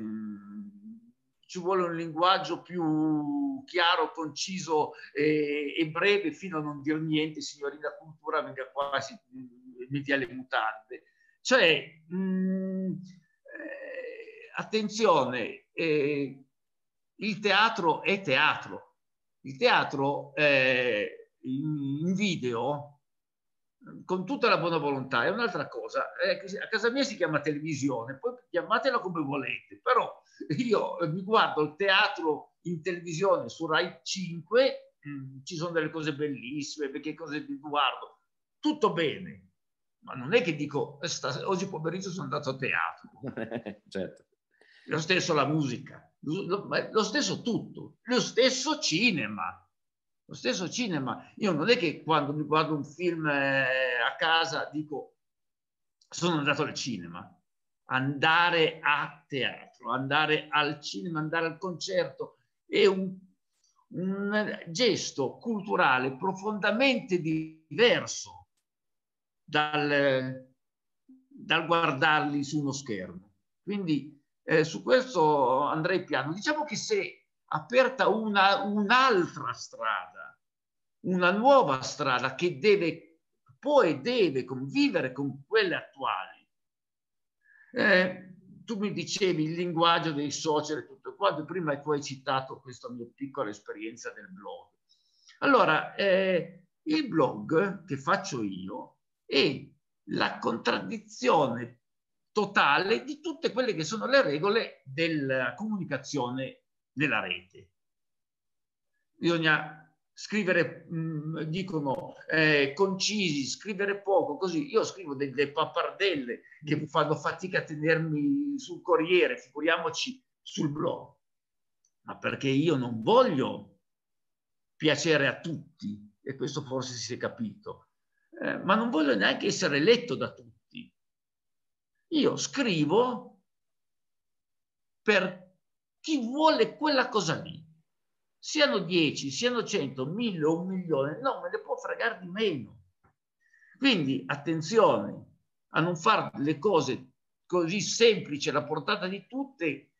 ci vuole un linguaggio più chiaro, conciso e, e breve, fino a non dir niente, signorina cultura, venga quasi si, eh, metti alle mutande. Cioè, mh, mm, eh, attenzione, eh, il teatro è teatro. Il teatro eh, in video con tutta la buona volontà è un'altra cosa. Eh, a casa mia si chiama televisione, poi chiamatela come volete, però io mi guardo il teatro in televisione su Rai 5, mh, mm, ci sono delle cose bellissime, perché cose mi guardo, tutto bene, ma non è che dico oggi pomeriggio sono andato a teatro. certo. Lo stesso la musica, lo, lo stesso tutto, lo stesso cinema. Lo stesso cinema. Io non è che quando mi guardo un film eh, a casa dico sono andato al cinema, andare a teatro teatro, andare al cinema, andare al concerto, è un, un gesto culturale profondamente diverso dal, dal guardarli su uno schermo. Quindi eh, su questo andrei piano. Diciamo che se aperta una, un'altra strada, una nuova strada che deve, poi deve convivere con quelle attuali, eh, tu mi dicevi il linguaggio dei social e tutto quanto, prima tu hai citato questa mia piccola esperienza del blog. Allora, eh, il blog che faccio io è la contraddizione totale di tutte quelle che sono le regole della comunicazione nella rete. Bisogna scrivere, mh, mm, dicono, eh, concisi, scrivere poco, così. Io scrivo delle pappardelle che mm. fanno fatica a tenermi sul Corriere, figuriamoci sul blog. Ma perché io non voglio piacere a tutti, e questo forse si è capito, eh, ma non voglio neanche essere letto da tutti. Io scrivo per chi vuole quella cosa lì siano 10, siano 100, 1000 o un milione, non me ne può fregare di meno. Quindi attenzione a non fare le cose così semplici alla portata di, tutte,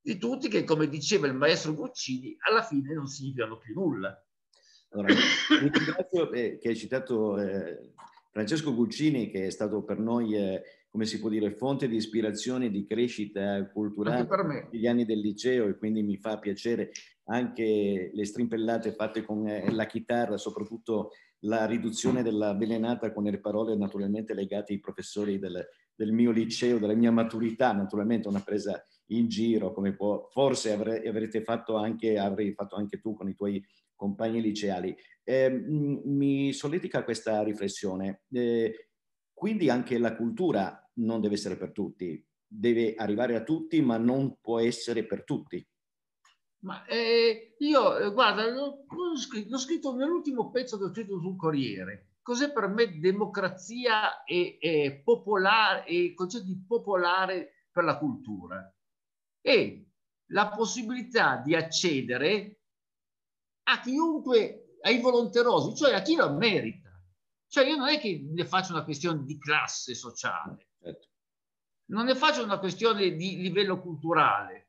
di tutti che come diceva il maestro Guccini alla fine non significano più nulla. Allora, ringrazio eh, che hai citato eh, Francesco Guccini che è stato per noi eh, come si può dire, fonte di ispirazione, e di crescita culturale negli anni del liceo e quindi mi fa piacere anche le strimpellate fatte con eh, la chitarra, soprattutto la riduzione della velenata con le parole naturalmente legate ai professori del, del mio liceo, della mia maturità, naturalmente una presa in giro, come può, forse avre, avrete fatto anche, avrei fatto anche tu con i tuoi compagni liceali. Eh, mi solletica questa riflessione. Eh, quindi anche la cultura non deve essere per tutti, deve arrivare a tutti, ma non può essere per tutti. Ma eh, io, eh, guarda, l'ho, l'ho scritto nell'ultimo pezzo che ho scritto sul Corriere. Cos'è per me democrazia e, e, popolare, e il concetto di popolare per la cultura? E la possibilità di accedere a chiunque, ai volonterosi, cioè a chi lo merita. Cioè io non è che ne faccio una questione di classe sociale, certo. non ne faccio una questione di livello culturale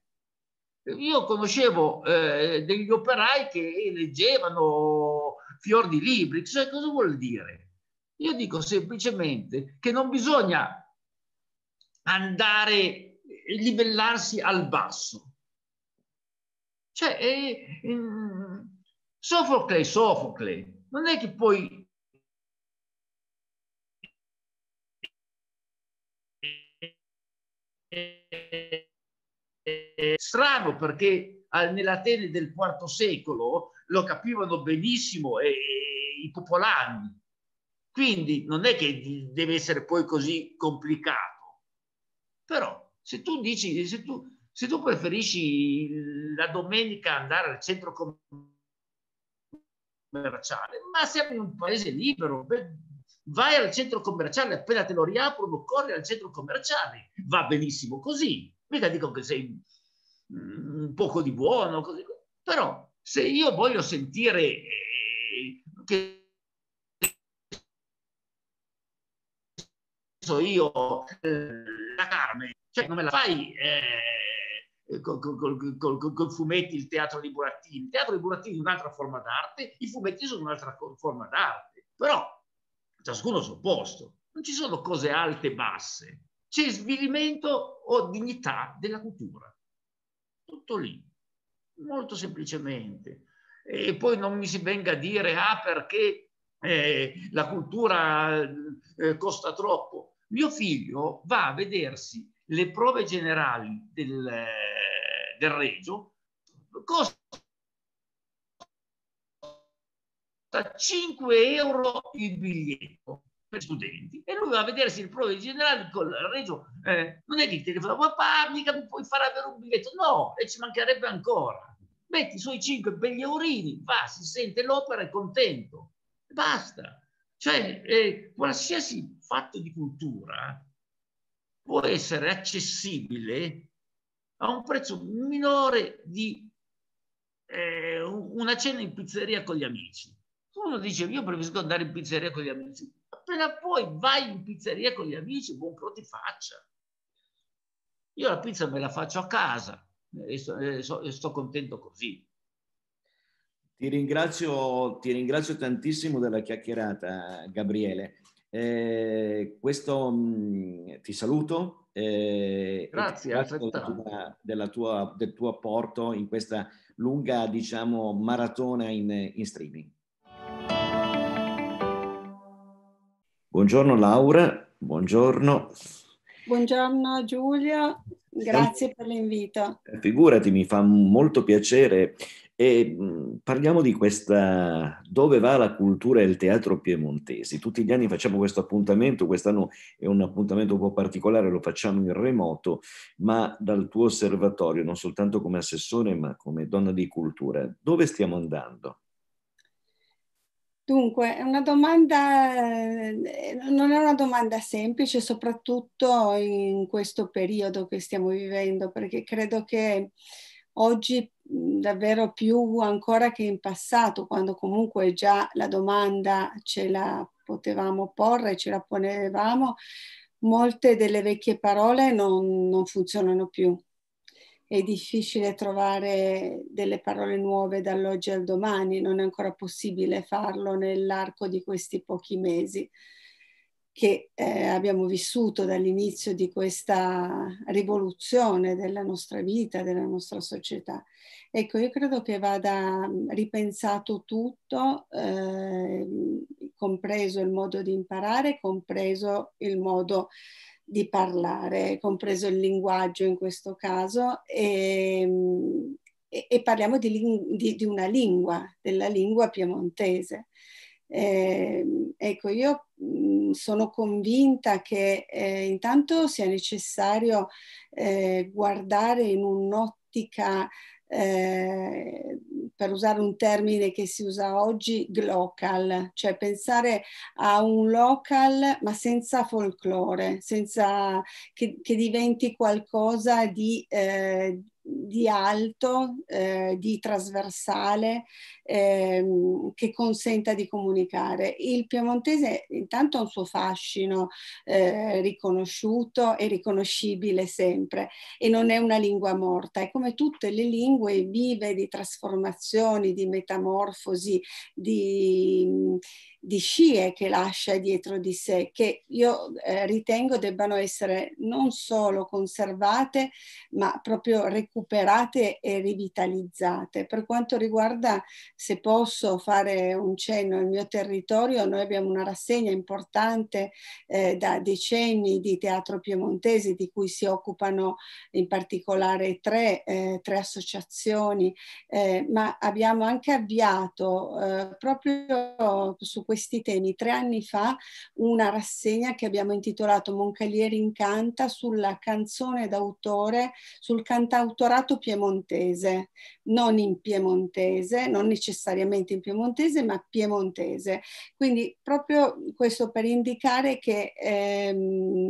io conoscevo eh, degli operai che leggevano fior di libri, cioè cosa vuol dire? Io dico semplicemente che non bisogna andare, eh, livellarsi al basso. Cioè, eh, eh, Sofocle, Sofocle, non è che poi eh, strano perché nell'Atene del IV secolo lo capivano benissimo eh, i popolani. Quindi non è che deve essere poi così complicato. Però se tu dici, se tu, se tu preferisci la domenica andare al centro commerciale, ma siamo in un paese libero, beh, vai al centro commerciale, appena te lo riaprono, corri al centro commerciale, va benissimo così mica dico che sei un poco di buono, così. però se io voglio sentire eh, che so io eh, la carne, cioè non me la fai eh, col, col, col, col, fumetti il teatro di Burattini. Il teatro di Burattini è un'altra forma d'arte, i fumetti sono un'altra forma d'arte, però ciascuno a suo posto. Non ci sono cose alte e basse c'è svilimento o dignità della cultura. Tutto lì, molto semplicemente. E poi non mi si venga a dire, ah perché eh, la cultura eh, costa troppo. Mio figlio va a vedersi le prove generali del, eh, del Regio, costa 5 euro il biglietto per studenti e lui va a vedersi il prove generale con la Reggio eh, non è che il telefono papà mica mi puoi far avere un biglietto no e ci mancherebbe ancora metti i suoi cinque begli aurini va si sente l'opera è contento basta cioè eh, qualsiasi fatto di cultura può essere accessibile a un prezzo minore di eh, una cena in pizzeria con gli amici uno dice io preferisco andare in pizzeria con gli amici appena puoi vai in pizzeria con gli amici, buon pro ti faccia. Io la pizza me la faccio a casa e sto, e sto, e sto contento così. Ti ringrazio, ti ringrazio tantissimo della chiacchierata, Gabriele. Eh, questo mh, mm, ti saluto. Eh, Grazie della tua, della tua, del tuo apporto in questa lunga diciamo, maratona in, in streaming. Buongiorno Laura, buongiorno. Buongiorno Giulia, grazie per l'invito. Figurati, mi fa molto piacere. E mm, parliamo di questa dove va la cultura e il teatro piemontesi. Tutti gli anni facciamo questo appuntamento, quest'anno è un appuntamento un po' particolare, lo facciamo in remoto, ma dal tuo osservatorio, non soltanto come assessore, ma come donna di cultura, dove stiamo andando? Dunque, è una domanda, eh, non è una domanda semplice, soprattutto in questo periodo che stiamo vivendo, perché credo che oggi davvero più ancora che in passato, quando comunque già la domanda ce la potevamo porre, ce la ponevamo, molte delle vecchie parole non, non funzionano più è difficile trovare delle parole nuove dall'oggi al domani, non è ancora possibile farlo nell'arco di questi pochi mesi che eh, abbiamo vissuto dall'inizio di questa rivoluzione della nostra vita, della nostra società. Ecco, io credo che vada mm, ripensato tutto, eh, compreso il modo di imparare, compreso il modo di parlare, compreso il linguaggio in questo caso, ehm, e, e parliamo di, di, di, una lingua, della lingua piemontese. Eh, ecco, io mm, sono convinta che eh, intanto sia necessario eh, guardare in un'ottica eh, per usare un termine che si usa oggi, local, cioè pensare a un local ma senza folklore, senza che, che diventi qualcosa di, eh, di alto, eh, di trasversale, ehm, che consenta di comunicare. Il piemontese intanto ha un suo fascino eh, riconosciuto e riconoscibile sempre e non è una lingua morta è come tutte le lingue vive di trasformazioni, di metamorfosi, di, di scie che lascia dietro di sé, che io eh, ritengo debbano essere non solo conservate ma proprio recuperate recuperate e rivitalizzate. Per quanto riguarda, se posso fare un cenno al mio territorio, noi abbiamo una rassegna importante eh, da decenni di teatro piemontese di cui si occupano in particolare tre, eh, tre associazioni, eh, ma abbiamo anche avviato eh, proprio su questi temi tre anni fa una rassegna che abbiamo intitolato Moncalieri incanta sulla canzone d'autore, sul cantautore dottorato piemontese, non in piemontese, non necessariamente in piemontese, ma piemontese. Quindi proprio questo per indicare che ehm,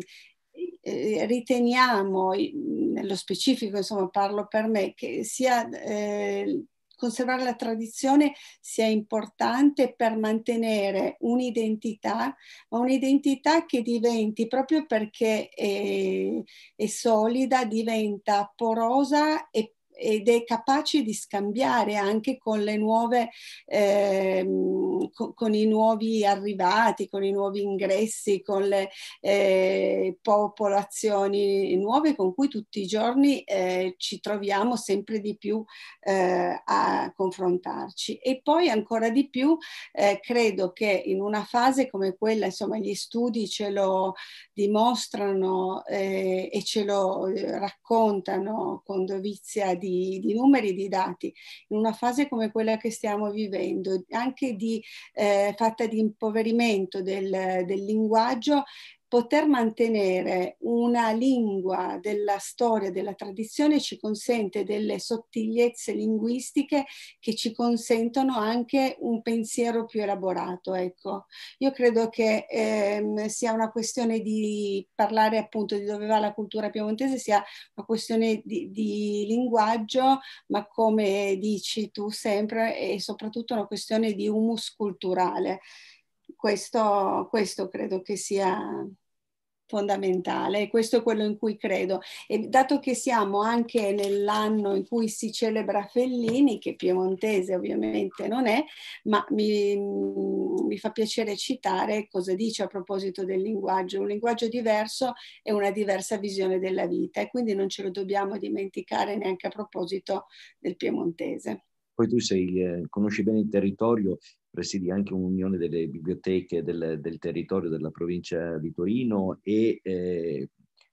eh, riteniamo, nello specifico insomma parlo per me, che sia eh, conservare la tradizione sia importante per mantenere un'identità, ma un'identità che diventi proprio perché è, è solida, diventa porosa e ed è capace di scambiare anche con le nuove, ehm, con, con, i nuovi arrivati, con i nuovi ingressi, con le eh, popolazioni nuove con cui tutti i giorni eh, ci troviamo sempre di più eh, a confrontarci. E poi ancora di più eh, credo che in una fase come quella, insomma, gli studi ce lo dimostrano eh, e ce lo eh, raccontano con dovizia di di, di numeri, di dati, in una fase come quella che stiamo vivendo, anche di, eh, fatta di impoverimento del, del linguaggio, poter mantenere una lingua della storia, della tradizione, ci consente delle sottigliezze linguistiche che ci consentono anche un pensiero più elaborato. Ecco. Io credo che ehm, sia una questione di parlare appunto di dove va la cultura piemontese, sia una questione di, di linguaggio, ma come dici tu sempre, è soprattutto una questione di humus culturale. Questo, questo, credo che sia fondamentale e questo è quello in cui credo. E dato che siamo anche nell'anno in cui si celebra Fellini, che piemontese ovviamente non è, ma mi, mm, mi, fa piacere citare cosa dice a proposito del linguaggio. Un linguaggio diverso e una diversa visione della vita e quindi non ce lo dobbiamo dimenticare neanche a proposito del piemontese. Poi tu sei, eh, conosci bene il territorio presidi anche un'unione delle biblioteche del, del territorio della provincia di Torino e eh,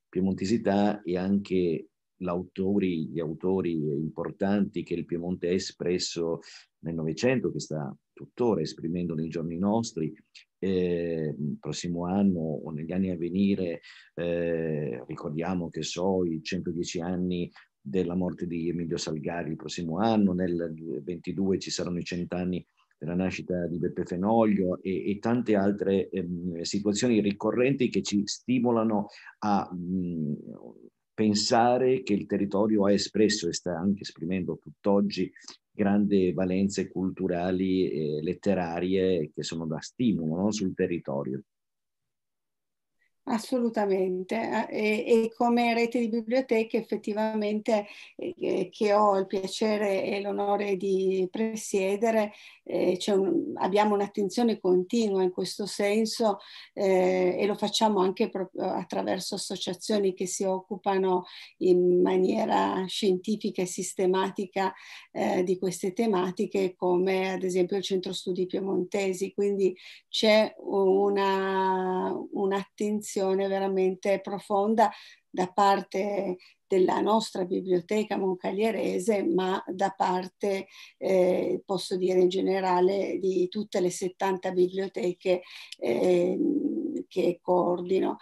Piemontesità e anche autori, gli autori importanti che il Piemonte ha espresso nel Novecento, che sta tuttora esprimendo nei giorni nostri, eh, prossimo anno o negli anni a venire, eh, ricordiamo che so i 110 anni della morte di Emilio Salgari il prossimo anno, nel 22 ci saranno i cent'anni anni della nascita di Beppe Fenoglio e, e tante altre ehm, situazioni ricorrenti che ci stimolano a mh, pensare che il territorio ha espresso e sta anche esprimendo tutt'oggi grandi valenze culturali e letterarie che sono da stimolo no? sul territorio. Assolutamente, ah, e, e, come rete di biblioteche effettivamente eh, eh, che ho il piacere e l'onore di presiedere, eh, un, abbiamo un'attenzione continua in questo senso eh, e lo facciamo anche proprio attraverso associazioni che si occupano in maniera scientifica e sistematica eh, di queste tematiche come ad esempio il Centro Studi Piemontesi, quindi c'è un'attenzione riflessione veramente profonda da parte della nostra biblioteca moncalierese, ma da parte, eh, posso dire in generale, di tutte le 70 biblioteche eh, che coordino.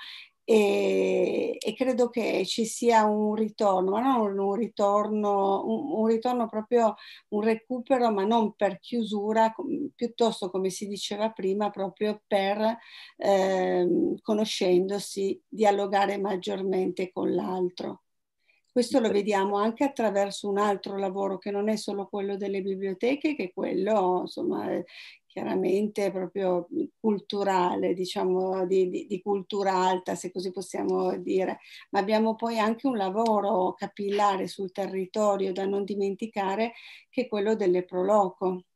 E, e, credo che ci sia un ritorno, ma non un ritorno, un, un ritorno proprio un recupero, ma non per chiusura, com, piuttosto come si diceva prima, proprio per eh, conoscendosi, dialogare maggiormente con l'altro. Questo lo vediamo anche attraverso un altro lavoro che non è solo quello delle biblioteche, che è quello insomma, chiaramente proprio culturale, diciamo di, di, di, cultura alta, se così possiamo dire, ma abbiamo poi anche un lavoro capillare sul territorio da non dimenticare, che è quello delle proloco.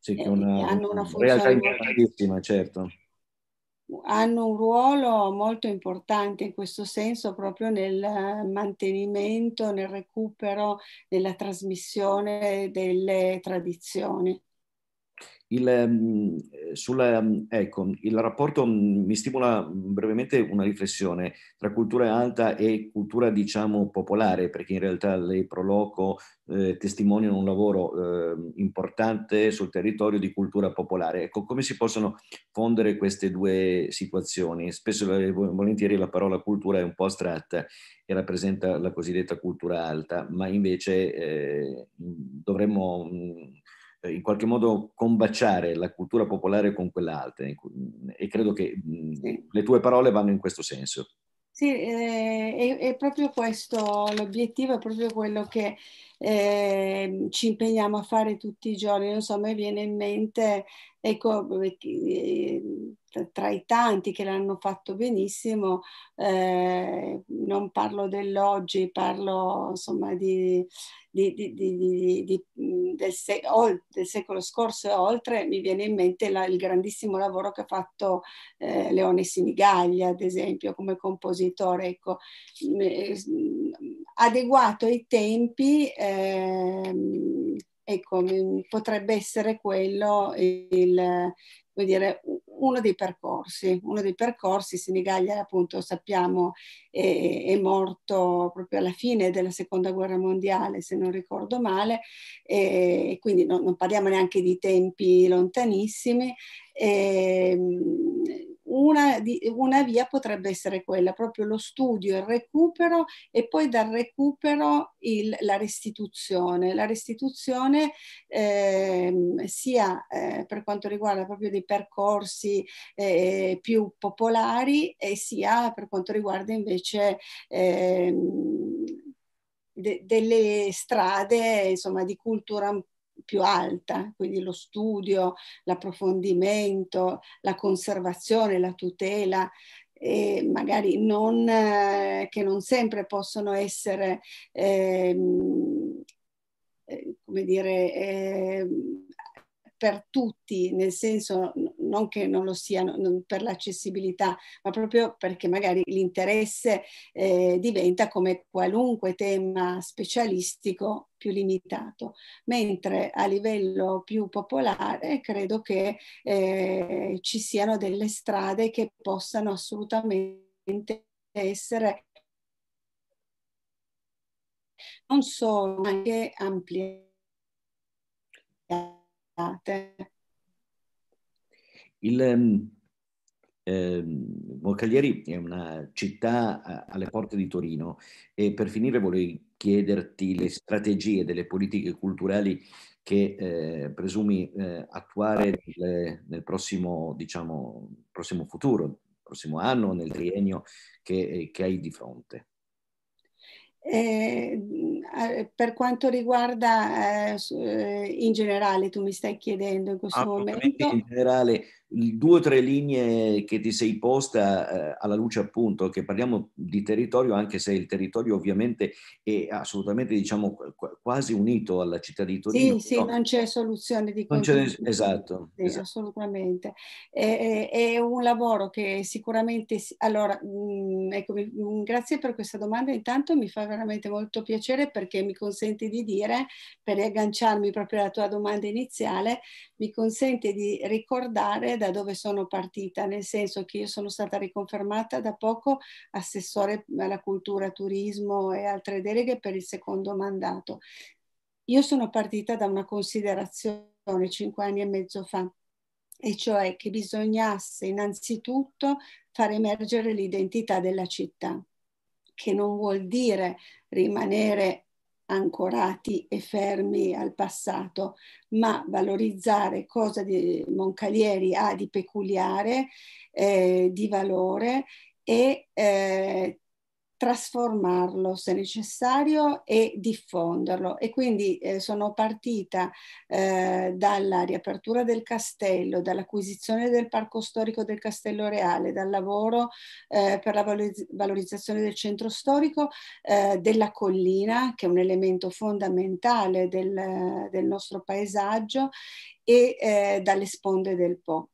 Sì, che eh, una, hanno una funzione... realtà importantissima, certo hanno un ruolo molto importante in questo senso proprio nel mantenimento, nel recupero, nella trasmissione delle tradizioni. Il, ehm, eh, sul, ehm, ecco, il rapporto mm, mi stimola brevemente una riflessione tra cultura alta e cultura diciamo popolare, perché in realtà le Proloco eh, testimoniano un lavoro eh, importante sul territorio di cultura popolare. Ecco, come si possono fondere queste due situazioni? Spesso e eh, volentieri la parola cultura è un po' astratta e rappresenta la cosiddetta cultura alta, ma invece eh, dovremmo mm, in qualche modo combaciare la cultura popolare con quella alta ecco, e credo che sì. Mm, le tue parole vanno in questo senso. Sì, eh, è, è, proprio questo l'obiettivo, è proprio quello che eh, ci impegniamo a fare tutti i giorni. Non so, mi viene in mente, ecco, eh, tra i tanti che l'hanno fatto benissimo, eh, non parlo dell'oggi, parlo insomma di, di, di, del, sec- o, del, secolo scorso e oltre, mi viene in mente la, il grandissimo lavoro che ha fatto eh, Leone Sinigaglia, ad esempio, come compositore, ecco, eh, adeguato ai tempi. Eh, ecco, potrebbe essere quello il, dire, uno dei percorsi. Uno dei percorsi, Sinigaglia appunto sappiamo è, è, morto proprio alla fine della seconda guerra mondiale, se non ricordo male, e quindi non, non parliamo neanche di tempi lontanissimi. E, ehm, una, una, via potrebbe essere quella, proprio lo studio, il recupero e poi dal recupero il, la restituzione. La restituzione eh, sia eh, per quanto riguarda proprio dei percorsi eh, più popolari e sia per quanto riguarda invece ehm, de, delle strade insomma, di cultura un più alta, quindi lo studio, l'approfondimento, la conservazione, la tutela, e magari non, eh, che non sempre possono essere ehm, eh, come dire, eh, per tutti, nel senso non che non lo siano per l'accessibilità, ma proprio perché magari l'interesse eh, diventa come qualunque tema specialistico più limitato, mentre a livello più popolare credo che eh, ci siano delle strade che possano assolutamente essere non solo, anche ampliate. Il, ehm, ehm, Moncalieri è una città alle porte di Torino e per finire vorrei chiederti le strategie delle politiche culturali che eh, presumi eh, attuare nel, nel prossimo, diciamo, prossimo futuro, prossimo anno, nel triennio che, che hai di fronte. Eh, eh per quanto riguarda eh, eh, in generale, tu mi stai chiedendo in questo momento. In generale, due o tre linee che ti sei posta eh, alla luce appunto che parliamo di territorio anche se il territorio ovviamente è assolutamente diciamo quasi unito alla città di Torino. Sì, no? sì, non c'è soluzione di questo. Esatto, sì, esatto. Assolutamente. È, è, un lavoro che sicuramente... Allora, mm, eccomi, mm, grazie per questa domanda. Intanto mi fa veramente molto piacere perché mi consente di dire, per riagganciarmi proprio alla tua domanda iniziale, mi consente di ricordare da dove sono partita, nel senso che io sono stata riconfermata da poco assessore alla cultura, turismo e altre deleghe per il secondo mandato. Io sono partita da una considerazione cinque anni e mezzo fa, e cioè che bisognasse innanzitutto far emergere l'identità della città, che non vuol dire rimanere ancorati e fermi al passato, ma valorizzare cosa di Moncalieri ha di peculiare, eh, di valore e eh, trasformarlo se necessario e diffonderlo. E quindi eh, sono partita eh, dalla riapertura del castello, dall'acquisizione del parco storico del Castello Reale, dal lavoro eh, per la valorizzazione del centro storico, eh, della collina, che è un elemento fondamentale del, del nostro paesaggio, e eh, dalle sponde del Po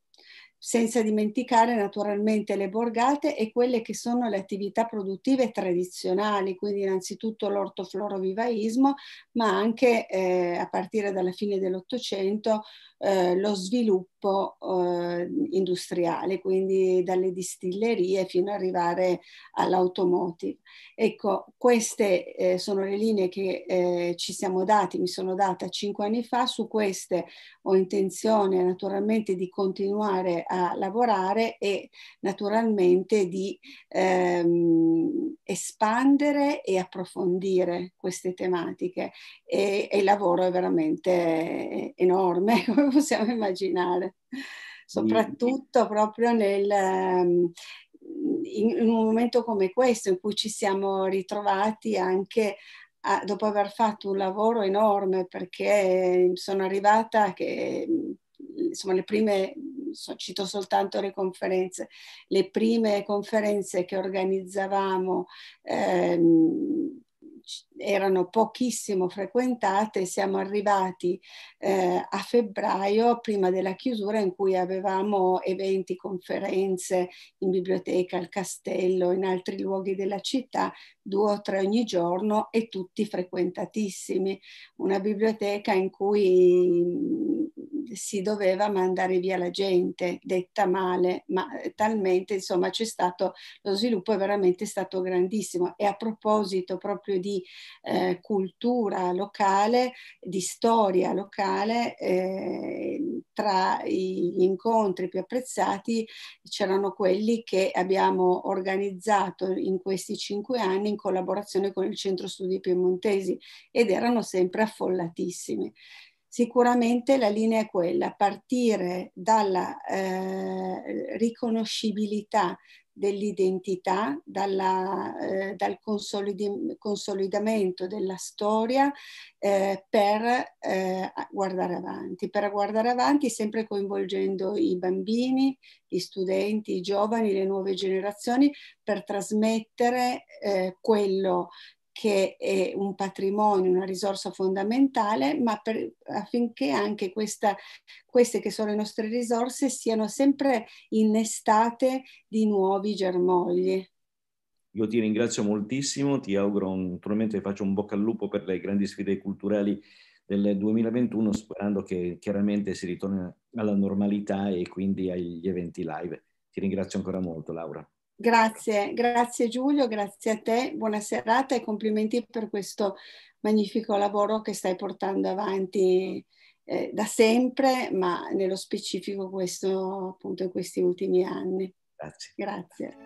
senza dimenticare naturalmente le borgate e quelle che sono le attività produttive tradizionali, quindi innanzitutto l'ortoflorovivaismo, ma anche eh, a partire dalla fine dell'Ottocento eh, lo sviluppo eh, industriale, quindi dalle distillerie fino ad arrivare all'automotive. Ecco, queste eh, sono le linee che eh, ci siamo dati, mi sono data cinque anni fa, su queste ho intenzione naturalmente di continuare a lavorare e naturalmente di ehm, espandere e approfondire queste tematiche e, e il lavoro è veramente enorme come possiamo immaginare soprattutto proprio nel, ehm, in, un momento come questo in cui ci siamo ritrovati anche a, dopo aver fatto un lavoro enorme perché eh, sono arrivata che insomma, le prime, cito soltanto le conferenze, le prime conferenze che organizzavamo ehm, erano pochissimo frequentate, siamo arrivati eh, a febbraio, prima della chiusura, in cui avevamo eventi, conferenze in biblioteca, al castello, in altri luoghi della città, due o tre ogni giorno e tutti frequentatissimi. Una biblioteca in cui si doveva mandare via la gente, detta male, ma eh, talmente insomma c'è stato, lo sviluppo è veramente stato grandissimo. E a proposito proprio di eh, cultura locale, di storia locale, eh, tra gli incontri più apprezzati c'erano quelli che abbiamo organizzato in questi cinque anni in collaborazione con il Centro Studi Piemontesi ed erano sempre affollatissimi sicuramente la linea è quella, partire dalla eh, riconoscibilità dell'identità, eh, dal consolidamento della storia eh, per eh, guardare avanti, per guardare avanti sempre coinvolgendo i bambini, gli studenti, i giovani, le nuove generazioni per trasmettere eh, quello che è un patrimonio, una risorsa fondamentale, ma per, affinché anche questa, queste che sono le nostre risorse siano sempre innestate di nuovi germogli. Io ti ringrazio moltissimo, ti auguro, naturalmente faccio un bocca al lupo per le grandi sfide culturali del 2021, sperando che chiaramente si ritorni alla normalità e quindi agli eventi live. Ti ringrazio ancora molto, Laura. Grazie, grazie Giulio, grazie a te, buona serata e complimenti per questo magnifico lavoro che stai portando avanti eh, da sempre, ma nello specifico questo appunto in questi ultimi anni. Grazie. grazie.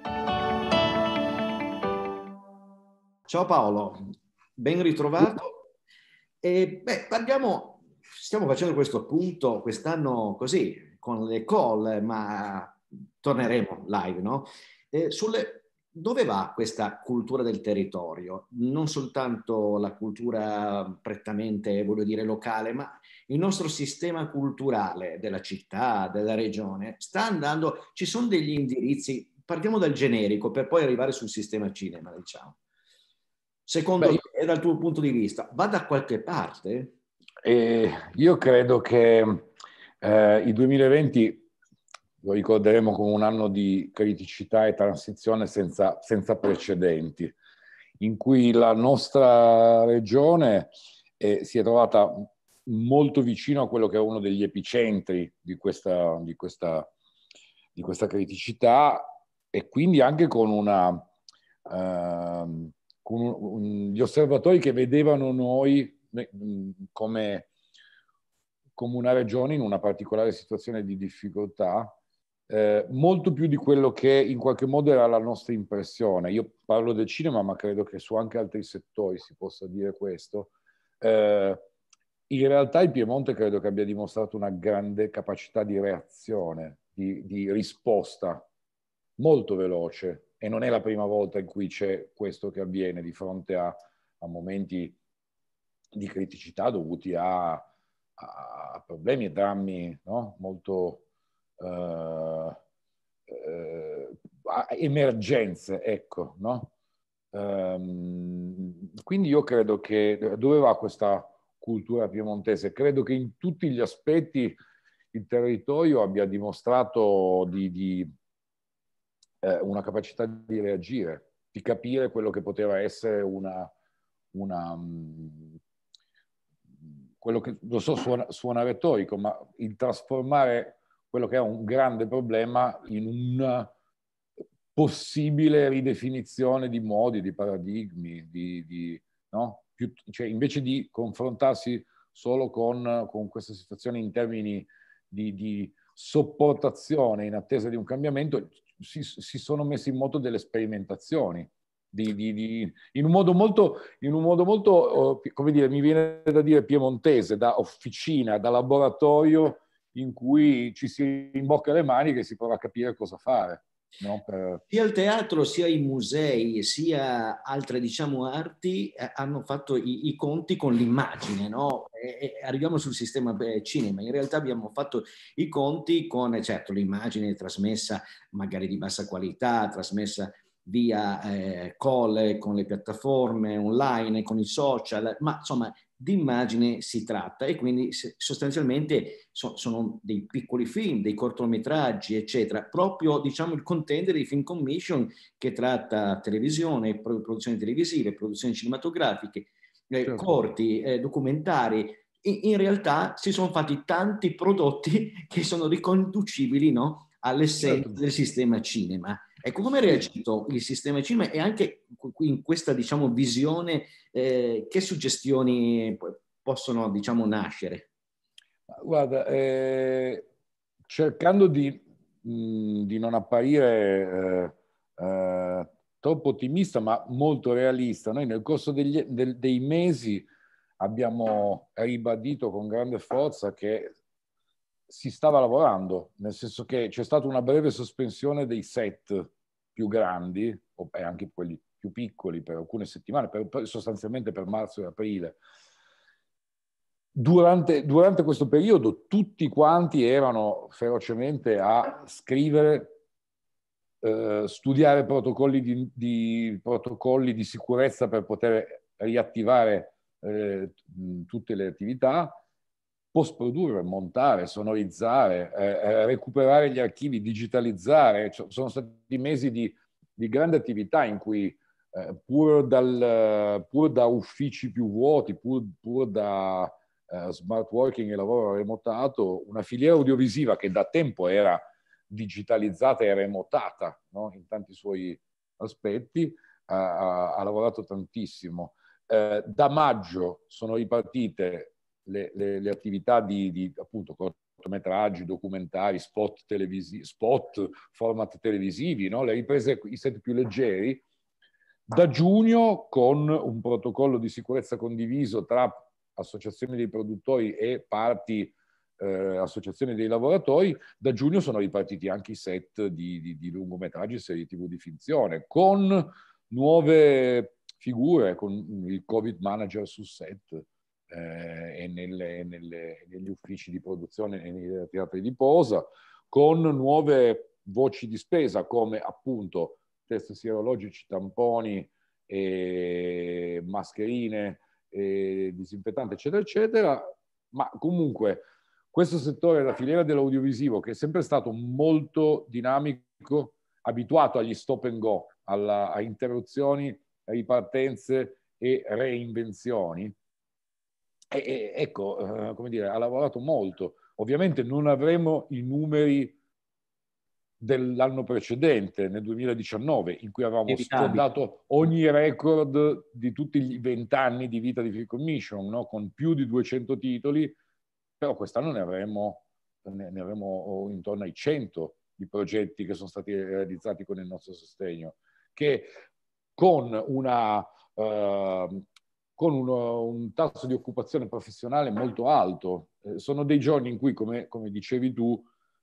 Ciao Paolo, ben ritrovato. E, beh, parliamo, stiamo facendo questo appunto quest'anno così, con le call, ma torneremo live, no? Eh, sulle, dove va questa cultura del territorio? Non soltanto la cultura prettamente, voglio dire, locale, ma il nostro sistema culturale della città, della regione, sta andando, ci sono degli indirizzi, partiamo dal generico per poi arrivare sul sistema cinema, diciamo. Secondo Beh, te, dal tuo punto di vista, va da qualche parte? Eh, io credo che eh, il 2020 lo ricorderemo come un anno di criticità e transizione senza, senza precedenti, in cui la nostra regione eh, si è trovata molto vicino a quello che è uno degli epicentri di questa, di questa, di questa criticità e quindi anche con una... Eh, con un, gli osservatori che vedevano noi come, come una regione in una particolare situazione di difficoltà eh, molto più di quello che in qualche modo era la nostra impressione. Io parlo del cinema, ma credo che su anche altri settori si possa dire questo. Eh, in realtà il Piemonte credo che abbia dimostrato una grande capacità di reazione, di, di risposta molto veloce e non è la prima volta in cui c'è questo che avviene di fronte a, a momenti di criticità dovuti a, a problemi e drammi no? molto, eh, eh, emergenze, ecco, no? Ehm, quindi io credo che dove va questa cultura piemontese? Credo che in tutti gli aspetti il territorio abbia dimostrato di, di eh, una capacità di reagire, di capire quello che poteva essere una... una mm, quello che lo so suona, suona retorico, ma il trasformare quello che è un grande problema in una possibile ridefinizione di modi, di paradigmi, di, di, no? Più, cioè, invece di confrontarsi solo con, con questa situazione in termini di, di, sopportazione in attesa di un cambiamento, si, si sono messi in moto delle sperimentazioni. Di, di, di, in un modo molto, un modo molto oh, come dire, mi viene da dire piemontese, da officina, da laboratorio in cui ci si imbocca le mani e si prova a capire cosa fare. No? Per... Sia il teatro, sia i musei, sia altre diciamo, arti eh, hanno fatto i, i, conti con l'immagine. No? E, e arriviamo sul sistema beh, cinema, in realtà abbiamo fatto i conti con eh, certo, l'immagine trasmessa magari di bassa qualità, trasmessa via eh, call, con le piattaforme online, con i social, ma insomma di immagine si tratta e quindi sostanzialmente so, sono dei piccoli film, dei cortometraggi, eccetera, proprio diciamo il contendere di Film Commission che tratta televisione, produzioni televisive, produzioni cinematografiche, eh, certo. corti, eh, documentari. In, in, realtà si sono fatti tanti prodotti che sono riconducibili no, all'essenza certo. del sistema cinema. Ecco, come ha reagito il sistema cinema e anche in questa diciamo, visione eh, che suggestioni possono diciamo, nascere? Guarda, eh, cercando di, mh, mm, di, non apparire eh, eh, troppo ottimista, ma molto realista, noi nel corso degli, del, dei mesi abbiamo ribadito con grande forza che si stava lavorando, nel senso che c'è stata una breve sospensione dei set più grandi e anche quelli più piccoli per alcune settimane, per, sostanzialmente per marzo e aprile. Durante, durante, questo periodo tutti quanti erano ferocemente a scrivere, eh, studiare protocolli di, di, protocolli di, sicurezza per poter riattivare eh, tutte le attività, post-produrre, montare, sonorizzare, eh, eh, recuperare gli archivi, digitalizzare. Cioè, sono stati mesi di, di, grande attività in cui, eh, pur, dal, pur, da uffici più vuoti, pur, pur da eh, smart working e lavoro remotato, una filiera audiovisiva che da tempo era digitalizzata e remotata no? in tanti suoi aspetti, ha, ha lavorato tantissimo. Eh, da maggio sono ripartite le, le, le attività di, di appunto, cortometraggi, documentari, spot, televisi- spot format televisivi, no? le riprese, i set più leggeri, da giugno con un protocollo di sicurezza condiviso tra associazioni dei produttori e parti eh, associazioni dei lavoratori, da giugno sono ripartiti anche i set di, di, di lungometraggi serie tv di finzione, con nuove figure, con il covid manager sul set, eh, e, nelle, nelle, negli uffici di produzione e nei teatri di posa, con nuove voci di spesa come appunto test sierologici, tamponi, e mascherine, e disinfettante, eccetera, eccetera. Ma comunque questo settore della filiera dell'audiovisivo, che è sempre stato molto dinamico, abituato agli stop and go, alla, a interruzioni, ripartenze e reinvenzioni, e, ecco, eh, come dire, ha lavorato molto. Ovviamente non avremo i numeri dell'anno precedente, nel 2019, in cui avevamo sfondato ogni record di tutti i vent'anni di vita di Free Commission, no? con più di 200 titoli, però quest'anno ne avremo, ne, ne avremo oh, intorno ai 100 di progetti che sono stati eh, realizzati con il nostro sostegno, che con una eh, con uno, un tasso di occupazione professionale molto alto. Eh, sono dei giorni in cui, come, come dicevi tu,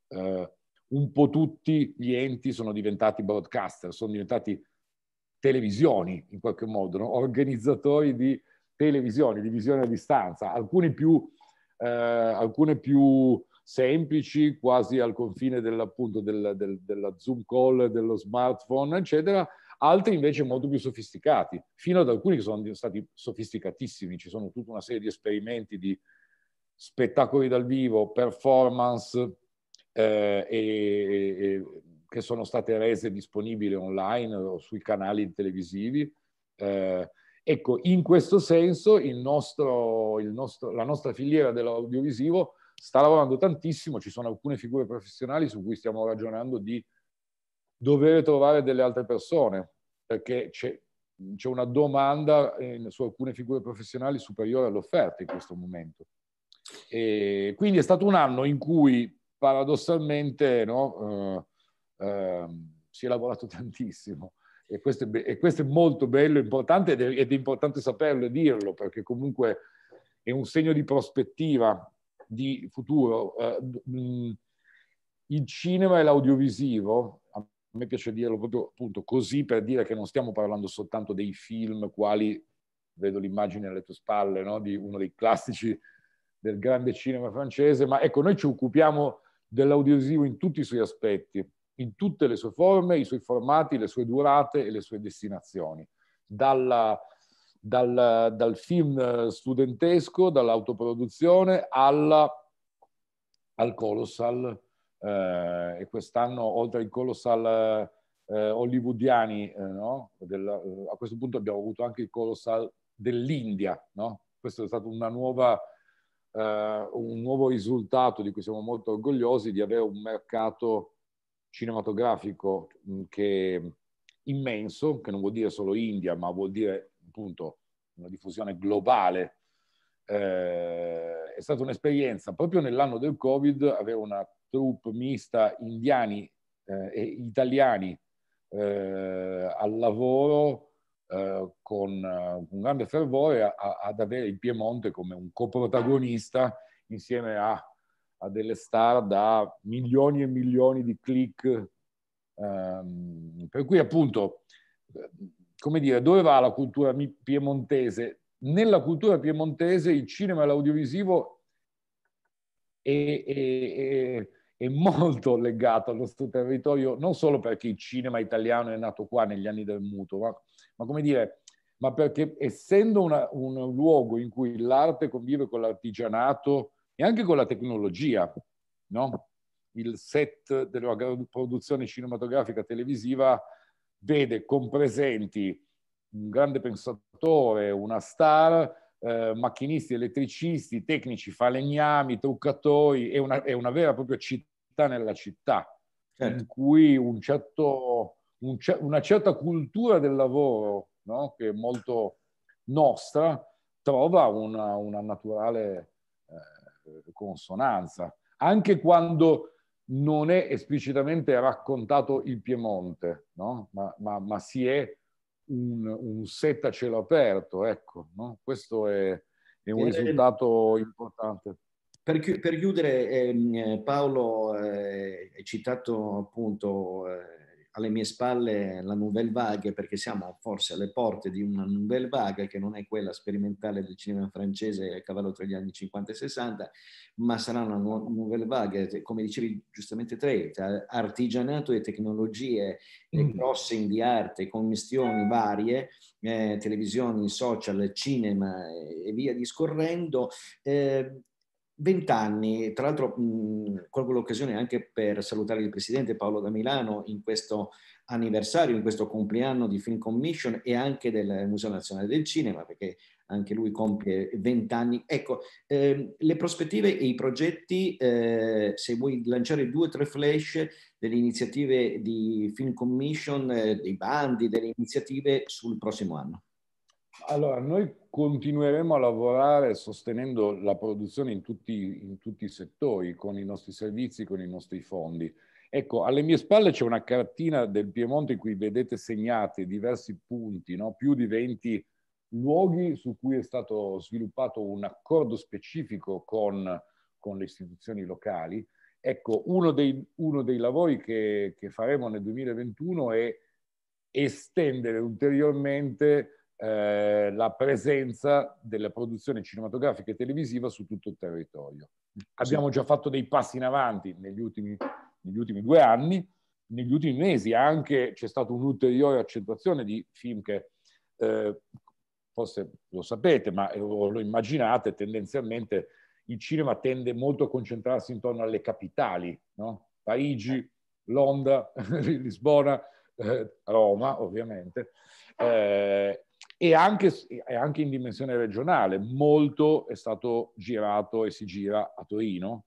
eh, un po' tutti gli enti sono diventati broadcaster, sono diventati televisioni in qualche modo, no? organizzatori di televisioni, di visione a distanza, alcuni più, eh, alcune più semplici, quasi al confine del, del, della Zoom call, dello smartphone, eccetera, altri invece molto più sofisticati, fino ad alcuni che sono stati sofisticatissimi, ci sono tutta una serie di esperimenti di spettacoli dal vivo, performance eh, e, e, che sono state rese disponibili online o sui canali televisivi. Eh, ecco, in questo senso il nostro, il nostro, la nostra filiera dell'audiovisivo sta lavorando tantissimo, ci sono alcune figure professionali su cui stiamo ragionando di dovere trovare delle altre persone, perché c'è, c'è una domanda in, su alcune figure professionali superiore all'offerta in questo momento. E quindi è stato un anno in cui paradossalmente no, eh, eh, si è lavorato tantissimo e questo, è, be- e questo è molto bello, importante ed è, ed è importante saperlo e dirlo perché comunque è un segno di prospettiva di futuro. Eh, il cinema e l'audiovisivo a me piace dirlo proprio appunto così per dire che non stiamo parlando soltanto dei film quali, vedo l'immagine alle tue spalle, no? di uno dei classici del grande cinema francese, ma ecco, noi ci occupiamo dell'audiovisivo in tutti i suoi aspetti, in tutte le sue forme, i suoi formati, le sue durate e le sue destinazioni. Dalla, dal, dal, film studentesco, dall'autoproduzione alla, al colossal, eh, e quest'anno oltre ai colossal eh, hollywoodiani, eh, no? Del, eh, a questo punto abbiamo avuto anche il colossal dell'India, no? questo è stato nuova, eh, un nuovo risultato di cui siamo molto orgogliosi di avere un mercato cinematografico mm, che immenso, che non vuol dire solo India, ma vuol dire appunto una diffusione globale. Eh, è stata un'esperienza, proprio nell'anno del Covid, avere una troupe mista indiani eh, e italiani eh, al lavoro eh, con eh, un grande fervore a, ad avere il Piemonte come un coprotagonista insieme a, a delle star da milioni e milioni di click. Ehm, per cui appunto, eh, come dire, dove va la cultura piemontese? Nella cultura piemontese il cinema e l'audiovisivo è, è, è è molto legato al nostro territorio, non solo perché il cinema italiano è nato qua negli anni del muto, ma, ma come dire, ma perché essendo una, un luogo in cui l'arte convive con l'artigianato e anche con la tecnologia, no? il set della produzione cinematografica televisiva vede presenti un grande pensatore, una star, eh, macchinisti, elettricisti, tecnici, falegnami, truccatoi, è una, è una vera e propria città nella città, certo. in cui un certo, un, una certa cultura del lavoro, no? che è molto nostra, trova una, una naturale eh, consonanza, anche quando non è esplicitamente raccontato il Piemonte, no? ma, ma, ma si è un, un set a cielo aperto, ecco, no? questo è, è un eh, risultato importante. Per, chi, per chiudere, ehm, eh, Paolo eh, hai citato appunto eh, alle mie spalle la Nouvelle Vague, perché siamo forse alle porte di una Nouvelle Vague che non è quella sperimentale del cinema francese a cavallo tra gli anni 50 e 60, ma sarà una Nouvelle Vague, come dicevi giustamente te, tra artigianato e tecnologie, mm. crossing di arte, commissioni varie, eh, televisioni, social, cinema e via discorrendo, eh, vent'anni, tra l'altro colgo l'occasione anche per salutare il Presidente Paolo da Milano in questo anniversario, in questo compleanno di Film Commission e anche del Museo Nazionale del Cinema, perché anche lui compie vent'anni. Ecco, ehm, le prospettive e i progetti, eh, se vuoi lanciare due o tre flash delle iniziative di Film Commission, eh, dei bandi, delle iniziative sul prossimo anno. Allora, noi continueremo a lavorare sostenendo la produzione in tutti, in tutti, i settori, con i nostri servizi, con i nostri fondi. Ecco, alle mie spalle c'è una cartina del Piemonte in cui vedete segnati diversi punti, no? più di 20 luoghi su cui è stato sviluppato un accordo specifico con, con le istituzioni locali. Ecco, uno dei, uno dei lavori che, che faremo nel 2021 è estendere ulteriormente eh, la presenza della produzione cinematografica e televisiva su tutto il territorio. Abbiamo già fatto dei passi in avanti negli ultimi, negli ultimi due anni, negli ultimi mesi anche c'è stata un'ulteriore accentuazione di film che eh, forse lo sapete, ma eh, lo immaginate, tendenzialmente il cinema tende molto a concentrarsi intorno alle capitali, no? Parigi, Londra, Lisbona, eh, Roma ovviamente, eh, e anche, e anche in dimensione regionale. Molto è stato girato e si gira a Torino.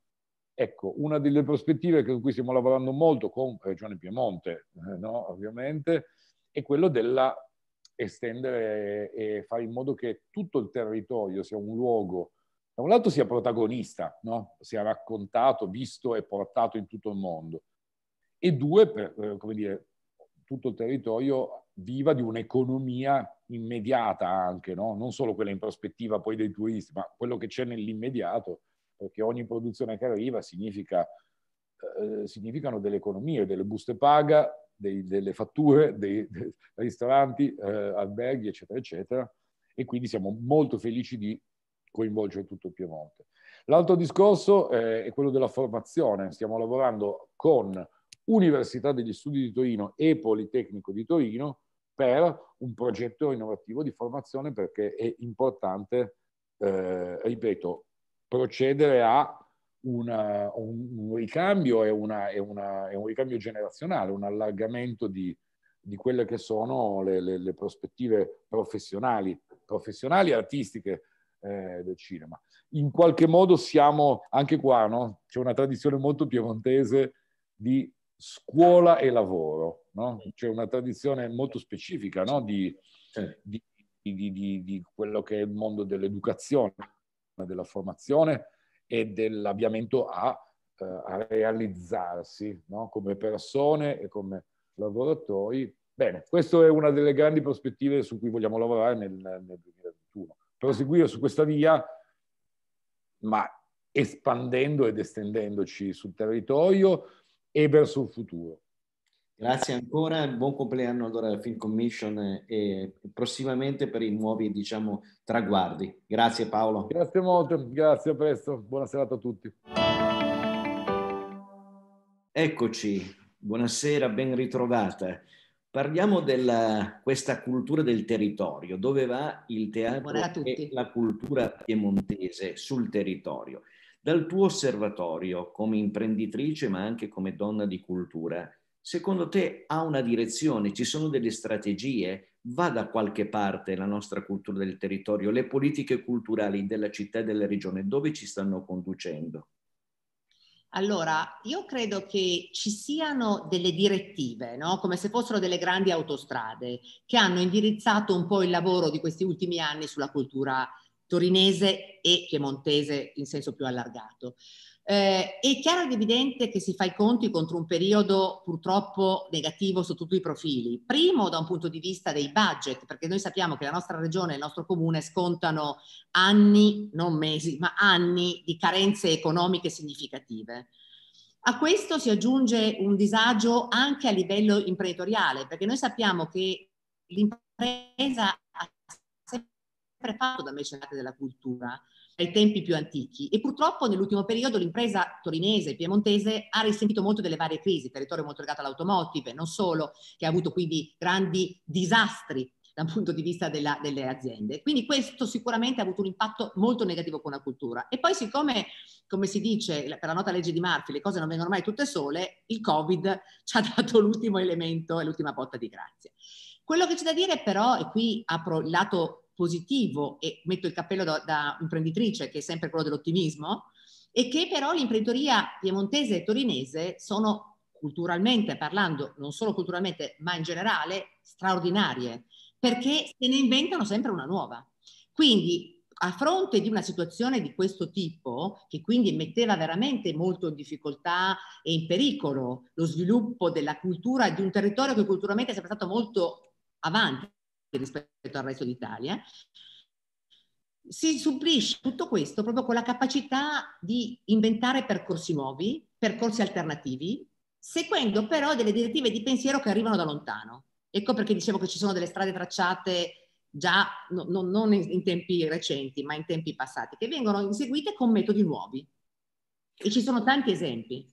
Ecco, una delle prospettive con cui stiamo lavorando molto con Regione Piemonte, eh, no? ovviamente, è quello della estendere e fare in modo che tutto il territorio sia un luogo, da un lato sia protagonista, no? sia raccontato, visto e portato in tutto il mondo, e due, per, eh, come dire, tutto il territorio viva di un'economia immediata anche, no? non solo quella in prospettiva poi dei turisti, ma quello che c'è nell'immediato, perché ogni produzione che arriva significa, eh, significano delle economie, delle buste paga, dei, delle fatture, dei, dei ristoranti, eh, alberghi, eccetera, eccetera. E quindi siamo molto felici di coinvolgere tutto il Piemonte. L'altro discorso eh, è quello della formazione. Stiamo lavorando con Università degli Studi di Torino e Politecnico di Torino per un progetto innovativo di formazione perché è importante, eh, ripeto, procedere a una, un, un, ricambio e, una, una, un ricambio generazionale, un allargamento di, di quelle che sono le, le, le, prospettive professionali, professionali e artistiche eh, del cinema. In qualche modo siamo, anche qua, no? c'è una tradizione molto piemontese di scuola e lavoro. No? C'è una tradizione molto specifica no? di, di, di, di, quello che è il mondo dell'educazione, della formazione e dell'avviamento a, eh, a realizzarsi no? come persone e come lavoratori. Bene, questa è una delle grandi prospettive su cui vogliamo lavorare nel, nel 2021. Proseguire su questa via, ma espandendo ed estendendoci sul territorio, e verso il futuro. Grazie ancora, buon compleanno allora alla Film Commission e prossimamente per i nuovi diciamo, traguardi. Grazie Paolo. Grazie molto, grazie, a presto, buona serata a tutti. Eccoci, buonasera, ben ritrovata. Parliamo di questa cultura del territorio, dove va il teatro e la cultura piemontese sul territorio. Dal tuo osservatorio come imprenditrice ma anche come donna di cultura, secondo te ha una direzione, ci sono delle strategie, va da qualche parte la nostra cultura del territorio, le politiche culturali della città e della regione, dove ci stanno conducendo? Allora, io credo che ci siano delle direttive, no? come se fossero delle grandi autostrade, che hanno indirizzato un po' il lavoro di questi ultimi anni sulla cultura torinese e piemontese in senso più allargato. Eh, è chiaro ed evidente che si fa i conti contro un periodo purtroppo negativo su tutti i profili. Primo da un punto di vista dei budget, perché noi sappiamo che la nostra regione e il nostro comune scontano anni, non mesi, ma anni di carenze economiche significative. A questo si aggiunge un disagio anche a livello imprenditoriale, perché noi sappiamo che l'impresa sempre fatto da mecenate della cultura, ai tempi più antichi e purtroppo nell'ultimo periodo l'impresa torinese e piemontese ha risentito molto delle varie crisi, il territorio molto legato all'automotive, non solo, che ha avuto quindi grandi disastri dal punto di vista della, delle aziende. Quindi questo sicuramente ha avuto un impatto molto negativo con la cultura. E poi siccome, come si dice per la nota legge di Murphy, le cose non vengono mai tutte sole, il Covid ci ha dato l'ultimo elemento e l'ultima botta di grazia. Quello che c'è da dire però, e qui apro il lato positivo e metto il cappello da, da imprenditrice che è sempre quello dell'ottimismo e che però l'imprenditoria piemontese e torinese sono culturalmente parlando, non solo culturalmente ma in generale, straordinarie perché se ne inventano sempre una nuova. Quindi a fronte di una situazione di questo tipo, che quindi metteva veramente molto in difficoltà e in pericolo lo sviluppo della cultura di un territorio che culturalmente è sempre stato molto avanti, rispetto al resto d'Italia, si supplisce tutto questo proprio con la capacità di inventare percorsi nuovi, percorsi alternativi, seguendo però delle direttive di pensiero che arrivano da lontano. Ecco perché dicevo che ci sono delle strade tracciate già no, no, non in tempi recenti, ma in tempi passati, che vengono inseguite con metodi nuovi. E ci sono tanti esempi.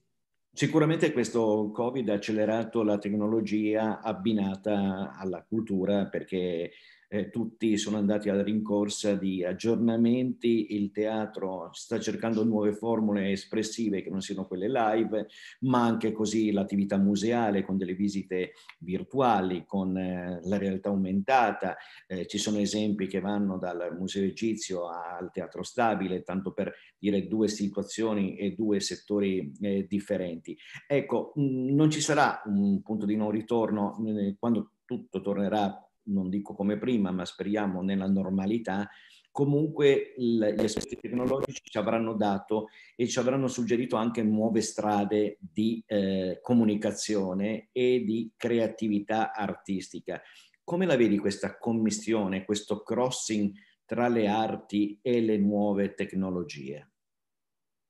Sicuramente questo Covid ha accelerato la tecnologia abbinata alla cultura perché eh, tutti sono andati alla rincorsa di aggiornamenti, il teatro sta cercando nuove formule espressive che non siano quelle live, ma anche così l'attività museale con delle visite virtuali, con eh, la realtà aumentata, eh, ci sono esempi che vanno dal museo egizio al teatro stabile, tanto per dire due situazioni e due settori eh, differenti. Ecco, mh, mm, non ci sarà un punto di non ritorno mm, eh, quando tutto tornerà non dico come prima, ma speriamo nella normalità, comunque gli aspetti tecnologici ci avranno dato e ci avranno suggerito anche nuove strade di eh, comunicazione e di creatività artistica. Come la vedi questa commissione, questo crossing tra le arti e le nuove tecnologie?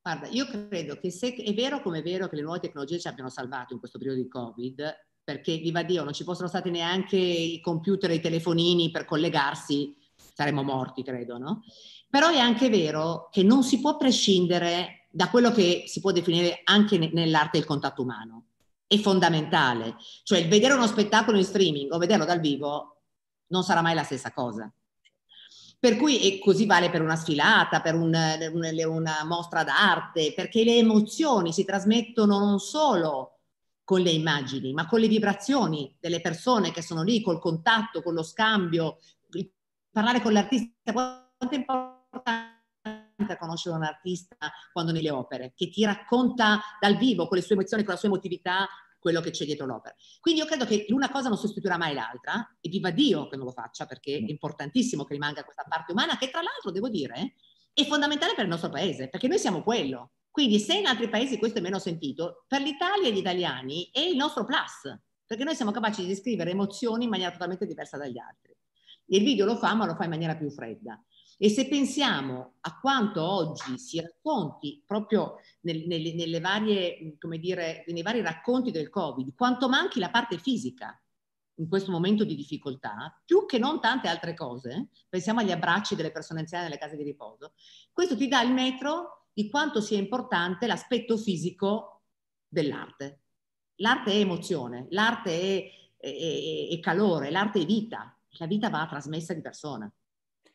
Guarda, io credo che se è vero come è vero che le nuove tecnologie ci abbiano salvato in questo periodo di Covid, perché viva Dio, non ci fossero stati neanche i computer e i telefonini per collegarsi, saremmo morti, credo, no? Però è anche vero che non si può prescindere da quello che si può definire anche nell'arte il contatto umano. È fondamentale, cioè vedere uno spettacolo in streaming o vederlo dal vivo non sarà mai la stessa cosa. Per cui e così vale per una sfilata, per un, una mostra d'arte, perché le emozioni si trasmettono non solo con le immagini, ma con le vibrazioni delle persone che sono lì, col contatto, con lo scambio. Parlare con l'artista, quanto è importante conoscere un artista quando nelle opere, che ti racconta dal vivo con le sue emozioni, con la sua emotività, quello che c'è dietro l'opera. Quindi io credo che l'una cosa non sostituirà mai l'altra, e viva Dio che non lo faccia, perché è importantissimo che rimanga questa parte umana, che tra l'altro, devo dire, è fondamentale per il nostro paese, perché noi siamo quello. Quindi se in altri paesi questo è meno sentito, per l'Italia e gli italiani è il nostro plus, perché noi siamo capaci di descrivere emozioni in maniera totalmente diversa dagli altri. E il video lo fa, ma lo fa in maniera più fredda. E se pensiamo a quanto oggi si racconti proprio nel, nel, nelle varie, come dire, nei vari racconti del Covid, quanto manchi la parte fisica in questo momento di difficoltà, più che non tante altre cose, pensiamo agli abbracci delle persone anziane nelle case di riposo, questo ti dà il metro di quanto sia importante l'aspetto fisico dell'arte. L'arte è emozione, l'arte è, è, è calore, l'arte è vita, la vita va trasmessa di persona.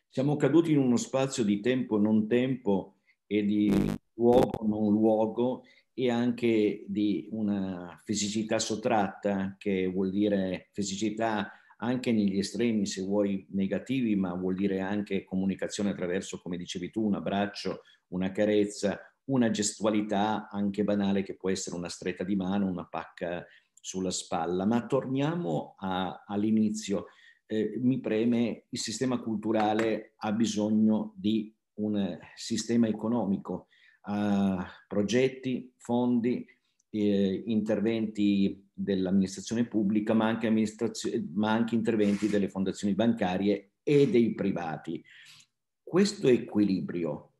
Siamo caduti in uno spazio di tempo non tempo e di luogo non luogo e anche di una fisicità sottratta, che vuol dire fisicità anche negli estremi, se vuoi negativi, ma vuol dire anche comunicazione attraverso, come dicevi tu, un abbraccio, una carezza, una gestualità anche banale che può essere una stretta di mano, una pacca sulla spalla. Ma torniamo a, all'inizio. Eh, mi preme, il sistema culturale ha bisogno di un sistema economico, ha progetti, fondi, eh, interventi dell'amministrazione pubblica, ma anche, amministrazio- ma anche interventi delle fondazioni bancarie e dei privati. Questo equilibrio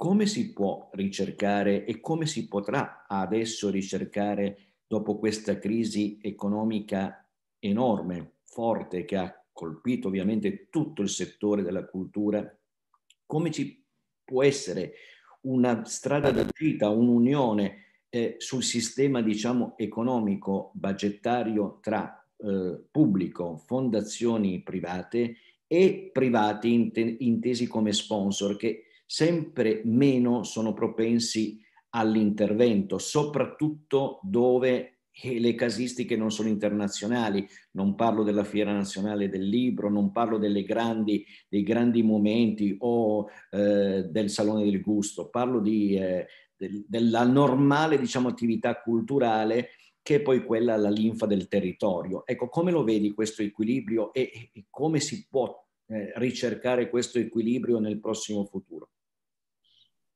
come si può ricercare e come si potrà adesso ricercare dopo questa crisi economica enorme, forte, che ha colpito ovviamente tutto il settore della cultura, come ci può essere una strada d'uscita, un'unione eh, sul sistema diciamo, economico budgettario tra eh, pubblico, fondazioni private e privati intesi come sponsor che sempre meno sono propensi all'intervento, soprattutto dove eh, le casistiche non sono internazionali, non parlo della fiera nazionale del libro, non parlo grandi, dei grandi momenti o eh, del salone del gusto, parlo di, eh, del, della normale diciamo, attività culturale che è poi quella la linfa del territorio. Ecco, come lo vedi questo equilibrio e, e come si può eh, ricercare questo equilibrio nel prossimo futuro?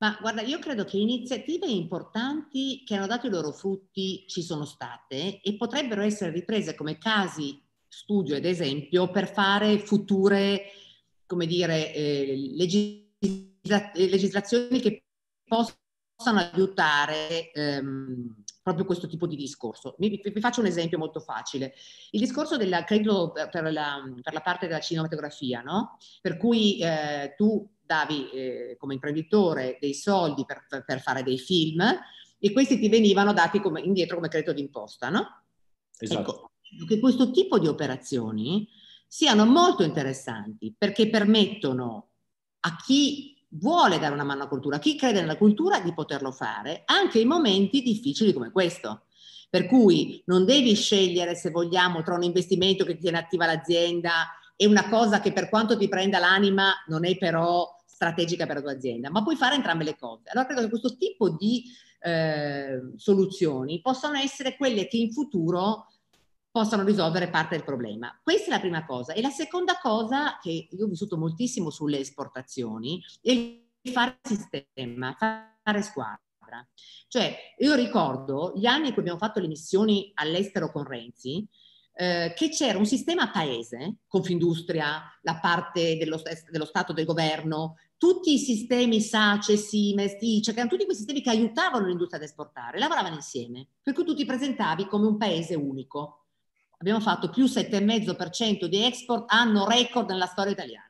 Ma guarda, io credo che iniziative importanti che hanno dato i loro frutti ci sono state e potrebbero essere riprese come casi studio ed esempio per fare future, come dire, eh, legisla- legislazioni che possano aiutare ehm, proprio questo tipo di discorso. Vi, vi, faccio un esempio molto facile. Il discorso della credito per la, per la parte della cinematografia, no? Per cui eh, tu davi eh, come imprenditore dei soldi per, per, fare dei film e questi ti venivano dati come, indietro come credito d'imposta, no? Esatto. Ecco, che questo tipo di operazioni siano molto interessanti perché permettono a chi vuole dare una mano alla cultura, a chi crede nella cultura di poterlo fare anche in momenti difficili come questo. Per cui non devi scegliere se vogliamo tra un investimento che tiene attiva l'azienda è una cosa che per quanto ti prenda l'anima non è però strategica per la tua azienda, ma puoi fare entrambe le cose. Allora credo che questo tipo di eh, soluzioni possano essere quelle che in futuro possano risolvere parte del problema. Questa è la prima cosa. E la seconda cosa, che io ho vissuto moltissimo sulle esportazioni, è il fare sistema, fare squadra. Cioè, io ricordo gli anni in cui abbiamo fatto le missioni all'estero con Renzi, eh, che c'era un sistema paese, Confindustria, la parte dello, dello Stato, del governo, tutti i sistemi SACE, SIMES, ICE, che erano tutti quei sistemi che aiutavano l'industria ad esportare, lavoravano insieme, per cui tu ti presentavi come un paese unico. Abbiamo fatto più 7,5% di export anno record nella storia italiana.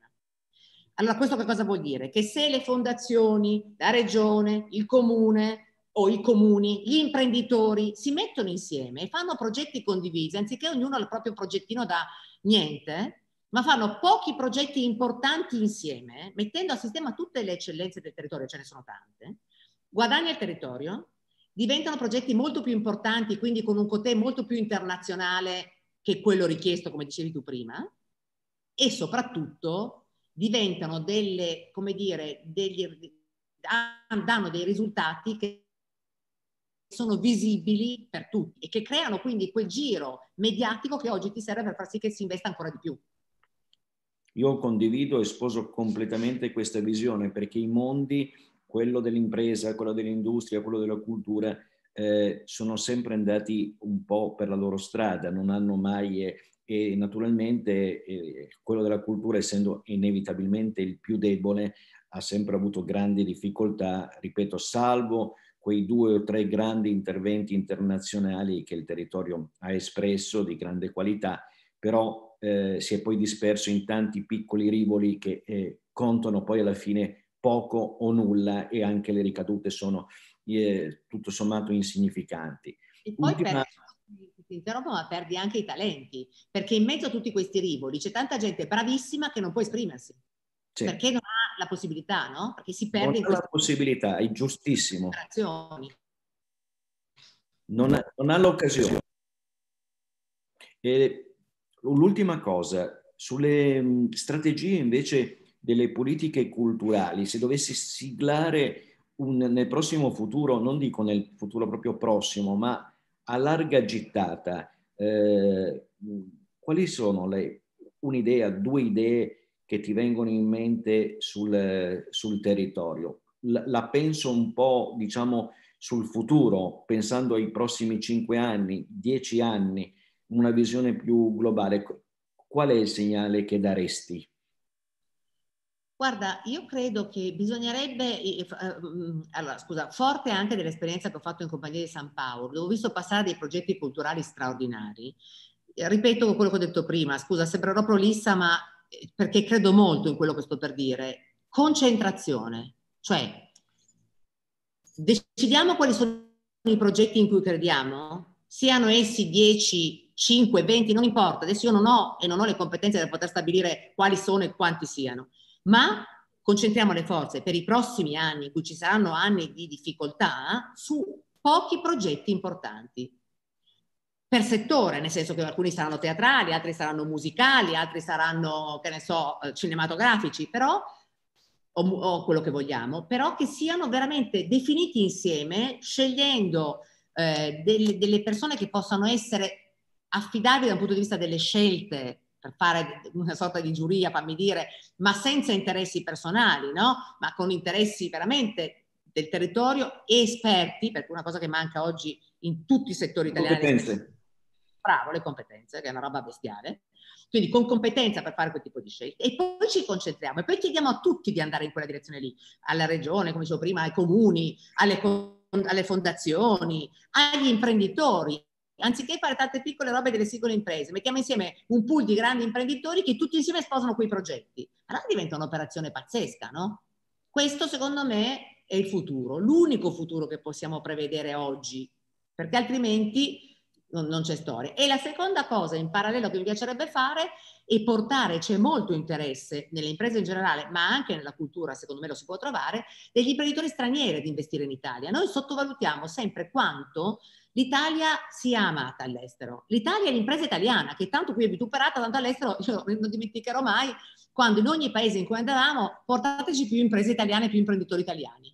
Allora questo che cosa vuol dire? Che se le fondazioni, la regione, il comune, o i comuni, gli imprenditori si mettono insieme e fanno progetti condivisi, anziché ognuno ha il proprio progettino da niente, ma fanno pochi progetti importanti insieme, mettendo a sistema tutte le eccellenze del territorio, ce ne sono tante, guadagna il territorio, diventano progetti molto più importanti, quindi con un cotè molto più internazionale che quello richiesto, come dicevi tu prima, e soprattutto diventano delle, come dire, degli, danno dei risultati che sono visibili per tutti e che creano quindi quel giro mediatico che oggi ti serve per far sì che si investa ancora di più. Io condivido e sposo completamente questa visione perché i mondi, quello dell'impresa, quello dell'industria, quello della cultura, eh, sono sempre andati un po' per la loro strada, non hanno mai eh, e naturalmente eh, quello della cultura, essendo inevitabilmente il più debole, ha sempre avuto grandi difficoltà, ripeto, salvo quei due o tre grandi interventi internazionali che il territorio ha espresso di grande qualità, però eh, si è poi disperso in tanti piccoli rivoli che eh, contano poi alla fine poco o nulla e anche le ricadute sono eh, tutto sommato insignificanti. E poi Ultima... perdi, interrompo, ma perdi anche i talenti, perché in mezzo a tutti questi rivoli c'è tanta gente bravissima che non può esprimersi, sì. perché non ha la possibilità, no? Perché si perde... Non ha la possibilità, è giustissimo. Non ha, non ha l'occasione. E l'ultima cosa, sulle strategie invece delle politiche culturali, se dovessi siglare un, nel prossimo futuro, non dico nel futuro proprio prossimo, ma a larga gittata, eh, quali sono le, un'idea, due idee che ti vengono in mente sul, sul territorio. La, la penso un po', diciamo, sul futuro, pensando ai prossimi cinque anni, dieci anni, una visione più globale. Qual è il segnale che daresti? Guarda, io credo che bisognerebbe, eh, mm, allora scusa, forte anche dell'esperienza che ho fatto in compagnia di San Paolo, dove ho visto passare dei progetti culturali straordinari. Ripeto quello che ho detto prima, scusa, sembrerò prolissa, ma eh, perché credo molto in quello che sto per dire, concentrazione, cioè decidiamo quali sono i progetti in cui crediamo, siano essi 10, 5, 20, non importa, adesso io non ho e non ho le competenze per poter stabilire quali sono e quanti siano, ma concentriamo le forze per i prossimi anni, in cui ci saranno anni di difficoltà, su pochi progetti importanti per settore, nel senso che alcuni saranno teatrali, altri saranno musicali, altri saranno, che ne so, eh, cinematografici, però, o, o quello che vogliamo, però che siano veramente definiti insieme, scegliendo eh, delle, delle persone che possano essere affidabili dal punto di vista delle scelte per fare una sorta di giuria, fammi dire, ma senza interessi personali, no? ma con interessi veramente del territorio e esperti, perché una cosa che manca oggi in tutti i settori italiani. Competenze bravo, le competenze, che è una roba bestiale. Quindi con competenza per fare quel tipo di scelte e poi ci concentriamo e poi chiediamo a tutti di andare in quella direzione lì, alla regione, come dicevo prima, ai comuni, alle, alle fondazioni, agli imprenditori, anziché fare tante piccole robe delle singole imprese, mettiamo insieme un pool di grandi imprenditori che tutti insieme sposano quei progetti. Allora diventa un'operazione pazzesca, no? Questo secondo me è il futuro, l'unico futuro che possiamo prevedere oggi, perché altrimenti non, non c'è storia. E la seconda cosa in parallelo che mi piacerebbe fare è portare, c'è molto interesse nelle imprese in generale, ma anche nella cultura, secondo me lo si può trovare, degli imprenditori stranieri ad investire in Italia. Noi sottovalutiamo sempre quanto l'Italia sia amata all'estero. L'Italia è l'impresa italiana, che tanto qui è vituperata, tanto all'estero, io non dimenticherò mai, quando in ogni paese in cui andavamo, portateci più imprese italiane più imprenditori italiani.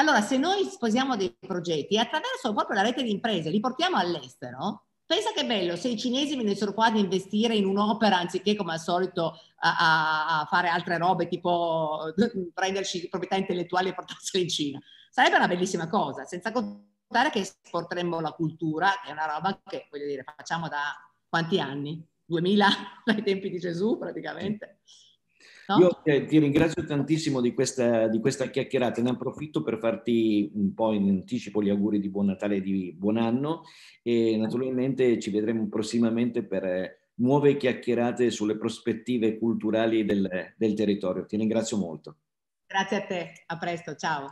Allora, se noi sposiamo dei progetti attraverso proprio la rete di imprese, li portiamo all'estero, pensa che bello se i cinesi venissero qua ad investire in un'opera anziché come al solito a, a fare altre robe tipo prenderci proprietà intellettuali e portarsela in Cina. Sarebbe una bellissima cosa, senza contare che esporteremmo la cultura, che è una roba che, voglio dire, facciamo da quanti anni? 2000, dai tempi di Gesù praticamente. Sì. No? Io eh, ti ringrazio tantissimo di questa, di questa, chiacchierata, ne approfitto per farti un po' in anticipo gli auguri di buon Natale e di buon anno e naturalmente ci vedremo prossimamente per eh, nuove chiacchierate sulle prospettive culturali del, del territorio. Ti ringrazio molto. Grazie a te, a presto, ciao.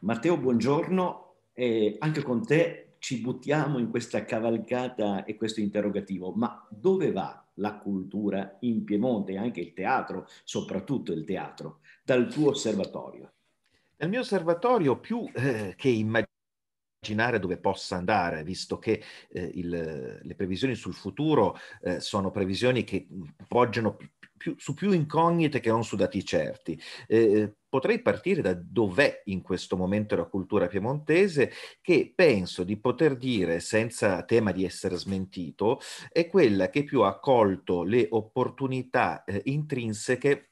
Matteo, buongiorno, eh, anche con te ci buttiamo in questa cavalcata e questo interrogativo, ma dove va la cultura in Piemonte, anche il teatro, soprattutto il teatro, dal tuo osservatorio? Dal mio osservatorio, più eh, che immaginare dove possa andare, visto che eh, il, le previsioni sul futuro eh, sono previsioni che poggiano più, su più incognite che non su dati certi. Eh, eh, potrei partire da dov'è in questo momento la cultura piemontese, che penso di poter dire, senza tema di essere smentito, è quella che più ha colto le opportunità eh, intrinseche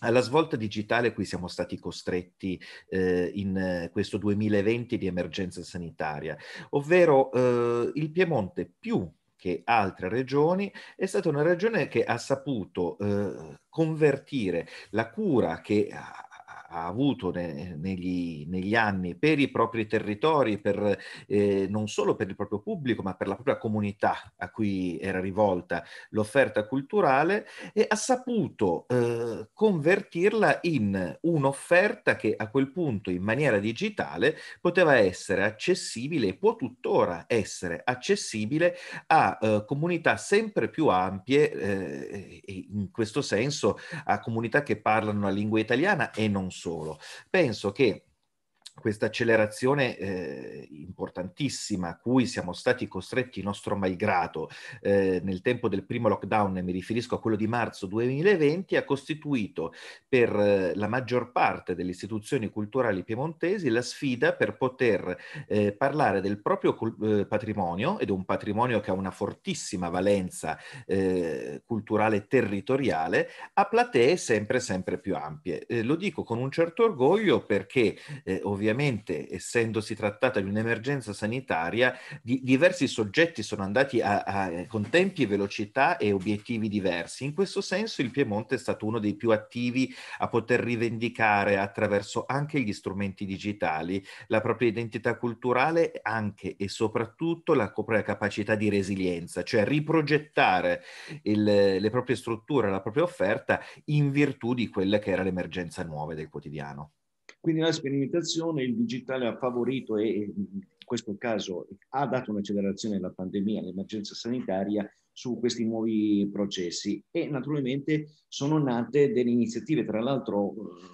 alla svolta digitale cui siamo stati costretti eh, in eh, questo 2020 di emergenza sanitaria, ovvero eh, il Piemonte più che altre regioni, è stata una regione che ha saputo eh, convertire la cura che ha avuto ne, negli, negli, anni per i propri territori, per, eh, non solo per il proprio pubblico, ma per la propria comunità a cui era rivolta l'offerta culturale e ha saputo eh, convertirla in un'offerta che a quel punto in maniera digitale poteva essere accessibile e può tuttora essere accessibile a eh, comunità sempre più ampie eh, e in questo senso a comunità che parlano la lingua italiana e non solo solo. Penso che questa accelerazione eh, importantissima a cui siamo stati costretti nostro malgrado eh, nel tempo del primo lockdown, e mi riferisco a quello di marzo 2020, ha costituito per eh, la maggior parte delle istituzioni culturali piemontesi la sfida per poter eh, parlare del proprio col- eh, patrimonio ed è un patrimonio che ha una fortissima valenza eh, culturale e territoriale a platee sempre sempre più ampie. lo dico con un certo orgoglio perché ovviamente ovviamente, essendosi trattata di un'emergenza sanitaria, di, diversi soggetti sono andati a, a, con tempi, velocità e obiettivi diversi. In questo senso il Piemonte è stato uno dei più attivi a poter rivendicare attraverso anche gli strumenti digitali la propria identità culturale, anche e soprattutto la propria capacità di resilienza, cioè riprogettare il, le proprie strutture, la propria offerta in virtù di quella che era l'emergenza nuova del quotidiano. Quindi la sperimentazione, il digitale ha favorito e in questo caso ha dato un'accelerazione alla pandemia, all'emergenza sanitaria su questi nuovi processi e naturalmente sono nate delle iniziative, tra l'altro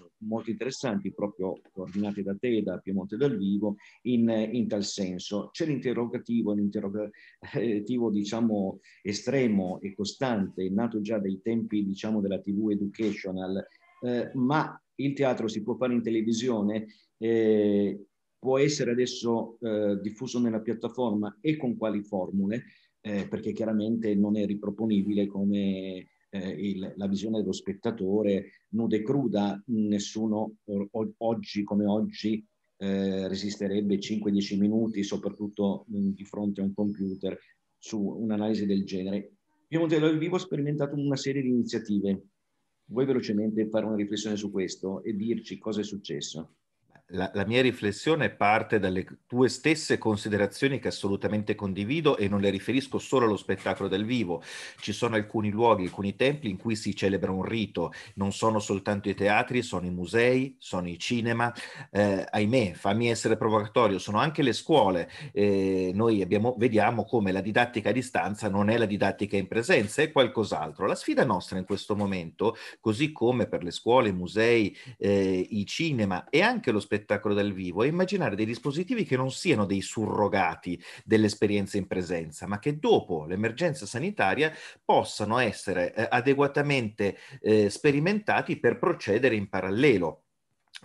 eh, molto interessanti, proprio coordinate da te, da Piemonte dal vivo, in, in tal senso. C'è l'interrogativo, l'interrogativo diciamo estremo e costante, nato già dai tempi diciamo della TV educational, eh, ma il teatro si può fare in televisione, eh, può essere adesso eh, diffuso nella piattaforma e con quali formule, eh, perché chiaramente non è riproponibile come eh, il, la visione dello spettatore nuda e cruda, nessuno o, oggi come oggi eh, resisterebbe 5-10 minuti, soprattutto mh, mm, di fronte a un computer, su un'analisi del genere. Piemonte dal vivo ha sperimentato una serie di iniziative Vuoi velocemente fare una riflessione su questo e dirci cosa è successo? la, la, mia riflessione parte dalle tue stesse considerazioni che assolutamente condivido e non le riferisco solo allo spettacolo dal vivo. Ci sono alcuni luoghi, alcuni templi in cui si celebra un rito, non sono soltanto i teatri, sono i musei, sono i cinema. Eh, ahimè, fammi essere provocatorio, sono anche le scuole. Eh, noi abbiamo, vediamo come la didattica a distanza non è la didattica in presenza, è qualcos'altro. La sfida nostra in questo momento, così come per le scuole, i musei, eh, i cinema e anche lo spettacolo, spettacolo dal vivo è immaginare dei dispositivi che non siano dei surrogati dell'esperienza in presenza, ma che dopo l'emergenza sanitaria possano essere eh, adeguatamente eh, sperimentati per procedere in parallelo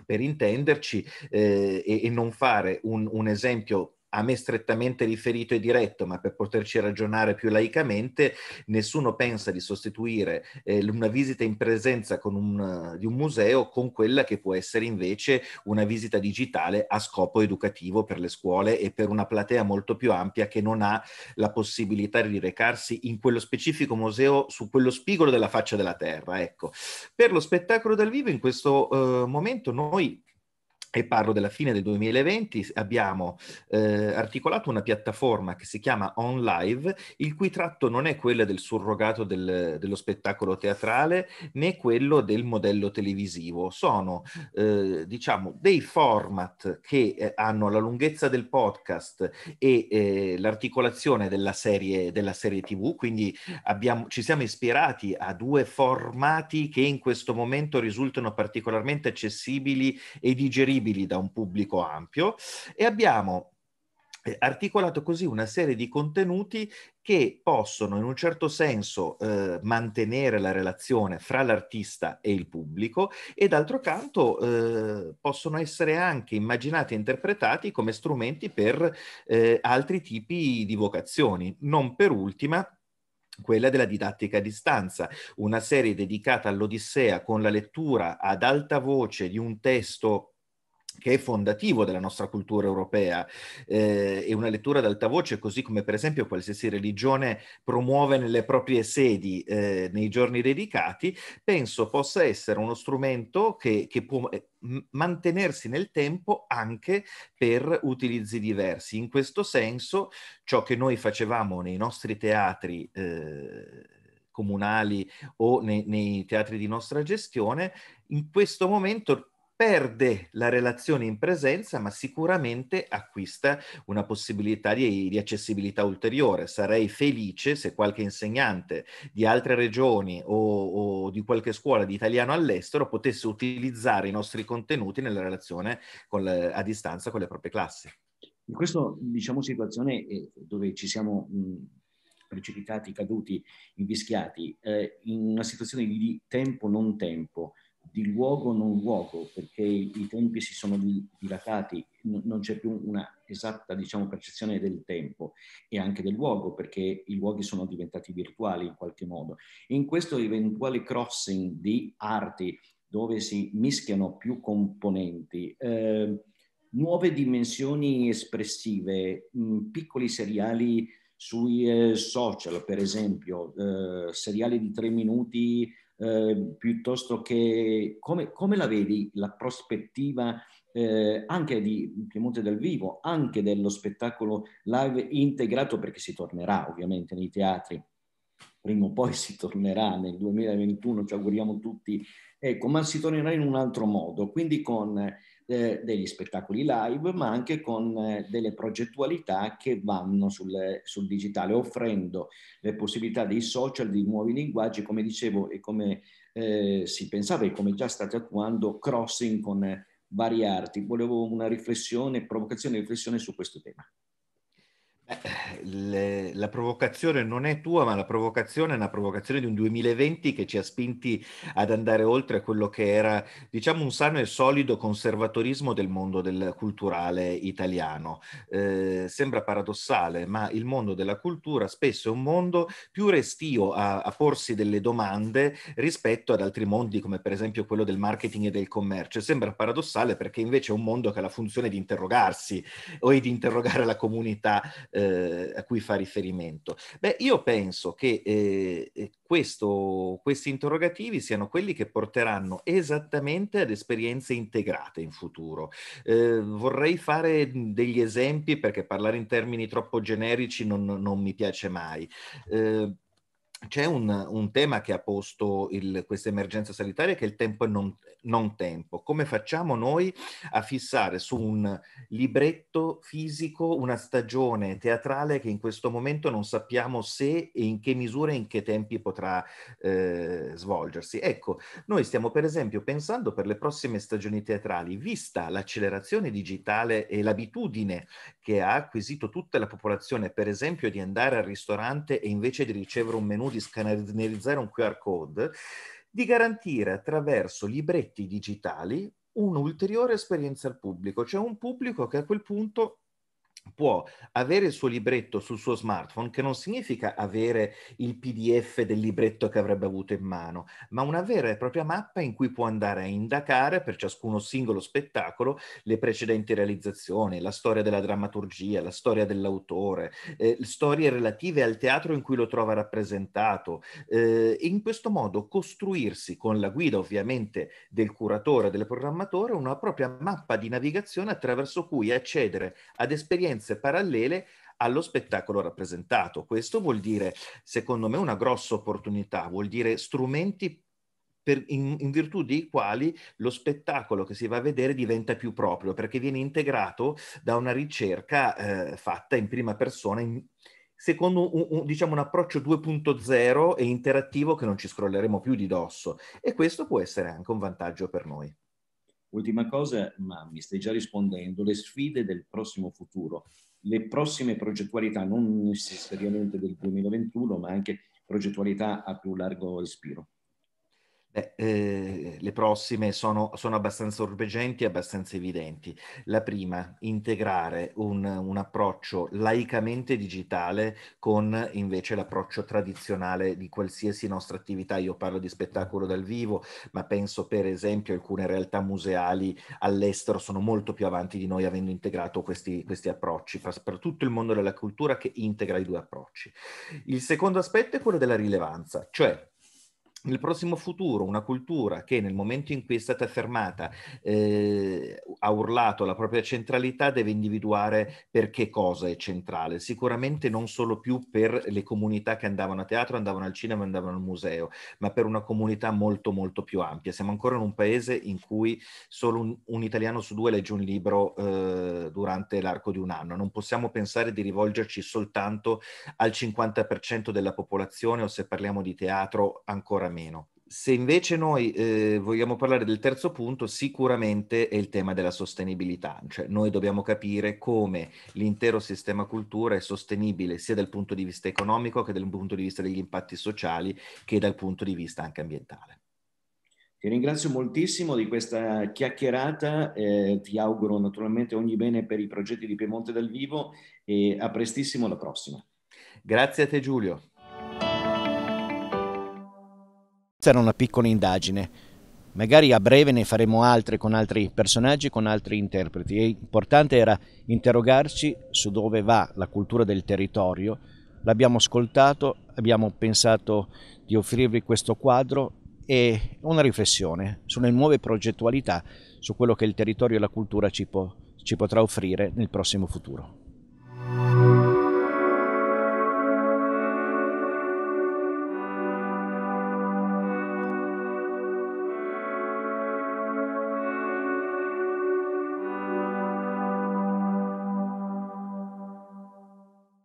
per intenderci eh, e, e, non fare un, un esempio a me strettamente riferito e diretto, ma per poterci ragionare più laicamente, nessuno pensa di sostituire eh, una visita in presenza un, eh, di un museo con quella che può essere invece una visita digitale a scopo educativo per le scuole e per una platea molto più ampia che non ha la possibilità di recarsi in quello specifico museo su quello spigolo della faccia della terra. Ecco. Per lo spettacolo dal vivo in questo eh, momento noi e parlo della fine del 2020, abbiamo eh, articolato una piattaforma che si chiama OnLive, il cui tratto non è quello del surrogato del, dello spettacolo teatrale né quello del modello televisivo, sono eh, diciamo dei format che eh, hanno la lunghezza del podcast e eh, l'articolazione della serie, della serie TV, quindi abbiamo, ci siamo ispirati a due formati che in questo momento risultano particolarmente accessibili e digeribili fruibili da un pubblico ampio e abbiamo eh, articolato così una serie di contenuti che possono in un certo senso eh, mantenere la relazione fra l'artista e il pubblico e d'altro canto eh, possono essere anche immaginati e interpretati come strumenti per eh, altri tipi di vocazioni, non per ultima quella della didattica a distanza, una serie dedicata all'Odissea con la lettura ad alta voce di un testo che è fondativo della nostra cultura europea eh, e una lettura ad alta voce, così come per esempio qualsiasi religione promuove nelle proprie sedi eh, nei giorni dedicati, penso possa essere uno strumento che, che può eh, mantenersi nel tempo anche per utilizzi diversi. In questo senso, ciò che noi facevamo nei nostri teatri eh, comunali o nei, nei teatri di nostra gestione, in questo momento perde la relazione in presenza, ma sicuramente acquista una possibilità di, di, accessibilità ulteriore. Sarei felice se qualche insegnante di altre regioni o, o, di qualche scuola di italiano all'estero potesse utilizzare i nostri contenuti nella relazione le, a distanza con le proprie classi. In questa diciamo, situazione eh, dove ci siamo precipitati, caduti, invischiati, eh, in una situazione di tempo non tempo, di luogo non luogo, perché i tempi si sono dilatati, non c'è più una esatta diciamo, percezione del tempo e anche del luogo, perché i luoghi sono diventati virtuali in qualche modo. In questo eventuale crossing di arti, dove si mischiano più componenti, eh, nuove dimensioni espressive, mh, piccoli seriali sui eh, social, per esempio, eh, seriali di tre minuti eh, piuttosto che come, come, la vedi la prospettiva eh, anche di Piemonte dal Vivo, anche dello spettacolo live integrato perché si tornerà ovviamente nei teatri, prima o poi si tornerà nel 2021, ci auguriamo tutti, ecco, ma si tornerà in un altro modo, quindi con eh, degli spettacoli live, ma anche con eh, delle progettualità che vanno sul, sul, digitale, offrendo le possibilità dei social, di nuovi linguaggi, come dicevo e come eh, si pensava e come già state attuando, crossing con eh, varie arti. Volevo una riflessione, provocazione e riflessione su questo tema. Eh, le, la provocazione non è tua, ma la provocazione è una provocazione di un 2020 che ci ha spinti ad andare oltre quello che era, diciamo, un sano e solido conservatorismo del mondo del culturale italiano. Eh, sembra paradossale, ma il mondo della cultura spesso è un mondo più restio a, a, porsi delle domande rispetto ad altri mondi, come per esempio quello del marketing e del commercio. sembra paradossale perché invece è un mondo che ha la funzione di interrogarsi o di interrogare la comunità. Eh, eh, a cui fa riferimento? Beh, io penso che eh, eh, questo, questi interrogativi siano quelli che porteranno esattamente ad esperienze integrate in futuro. Eh, vorrei fare degli esempi perché parlare in termini troppo generici non, non mi piace mai. Eh, c'è un, un, tema che ha posto questa emergenza sanitaria che è il tempo e non, non, tempo. Come facciamo noi a fissare su un libretto fisico una stagione teatrale che in questo momento non sappiamo se e in che misura e in che tempi potrà eh, svolgersi? Ecco, noi stiamo per esempio pensando per le prossime stagioni teatrali, vista l'accelerazione digitale e l'abitudine che ha acquisito tutta la popolazione, per esempio di andare al ristorante e invece di ricevere un menù di scannerizzare un QR code, di garantire attraverso libretti digitali un'ulteriore esperienza al pubblico, cioè un pubblico che a quel punto può avere il suo libretto sul suo smartphone, che non significa avere il PDF del libretto che avrebbe avuto in mano, ma una vera e propria mappa in cui può andare a indagare per ciascuno singolo spettacolo le precedenti realizzazioni, la storia della drammaturgia, la storia dell'autore, eh, storie relative al teatro in cui lo trova rappresentato. Eh, e in questo modo costruirsi con la guida ovviamente del curatore, del programmatore, una propria mappa di navigazione attraverso cui accedere ad esperienze esperienze parallele allo spettacolo rappresentato. Questo vuol dire, secondo me, una grossa opportunità, vuol dire strumenti per, in, in, virtù dei quali lo spettacolo che si va a vedere diventa più proprio, perché viene integrato da una ricerca eh, fatta in prima persona, in, secondo un, un, diciamo un approccio 2.0 e interattivo che non ci scrolleremo più di dosso. E questo può essere anche un vantaggio per noi. Ultima cosa, ma mi stai già rispondendo, le sfide del prossimo futuro, le prossime progettualità, non necessariamente del 2021, ma anche progettualità a più largo respiro. Beh, eh, le prossime sono, sono abbastanza urgenti e abbastanza evidenti. La prima, integrare un, un, approccio laicamente digitale con invece l'approccio tradizionale di qualsiasi nostra attività. Io parlo di spettacolo dal vivo, ma penso per esempio alcune realtà museali all'estero sono molto più avanti di noi avendo integrato questi, questi approcci, per, per tutto il mondo della cultura che integra i due approcci. Il secondo aspetto è quello della rilevanza, cioè nel prossimo futuro una cultura che nel momento in cui è stata fermata eh, ha urlato la propria centralità deve individuare per che cosa è centrale, sicuramente non solo più per le comunità che andavano a teatro, andavano al cinema, andavano al museo, ma per una comunità molto molto più ampia. Siamo ancora in un paese in cui solo un, un italiano su due legge un libro eh, durante l'arco di un anno, non possiamo pensare di rivolgerci soltanto al 50% della popolazione o se parliamo di teatro ancora meno. Se invece noi eh, vogliamo parlare del terzo punto, sicuramente è il tema della sostenibilità, cioè noi dobbiamo capire come l'intero sistema cultura è sostenibile sia dal punto di vista economico che dal punto di vista degli impatti sociali che dal punto di vista anche ambientale. Ti ringrazio moltissimo di questa chiacchierata, eh, ti auguro naturalmente ogni bene per i progetti di Piemonte dal vivo e a prestissimo alla prossima. Grazie a te Giulio. Questa era una piccola indagine. Magari a breve ne faremo altre con altri personaggi, con altri interpreti. E importante era interrogarci su dove va la cultura del territorio. L'abbiamo ascoltato, abbiamo pensato di offrirvi questo quadro e una riflessione sulle nuove progettualità, su quello che il territorio e la cultura ci, po ci potrà offrire nel prossimo futuro.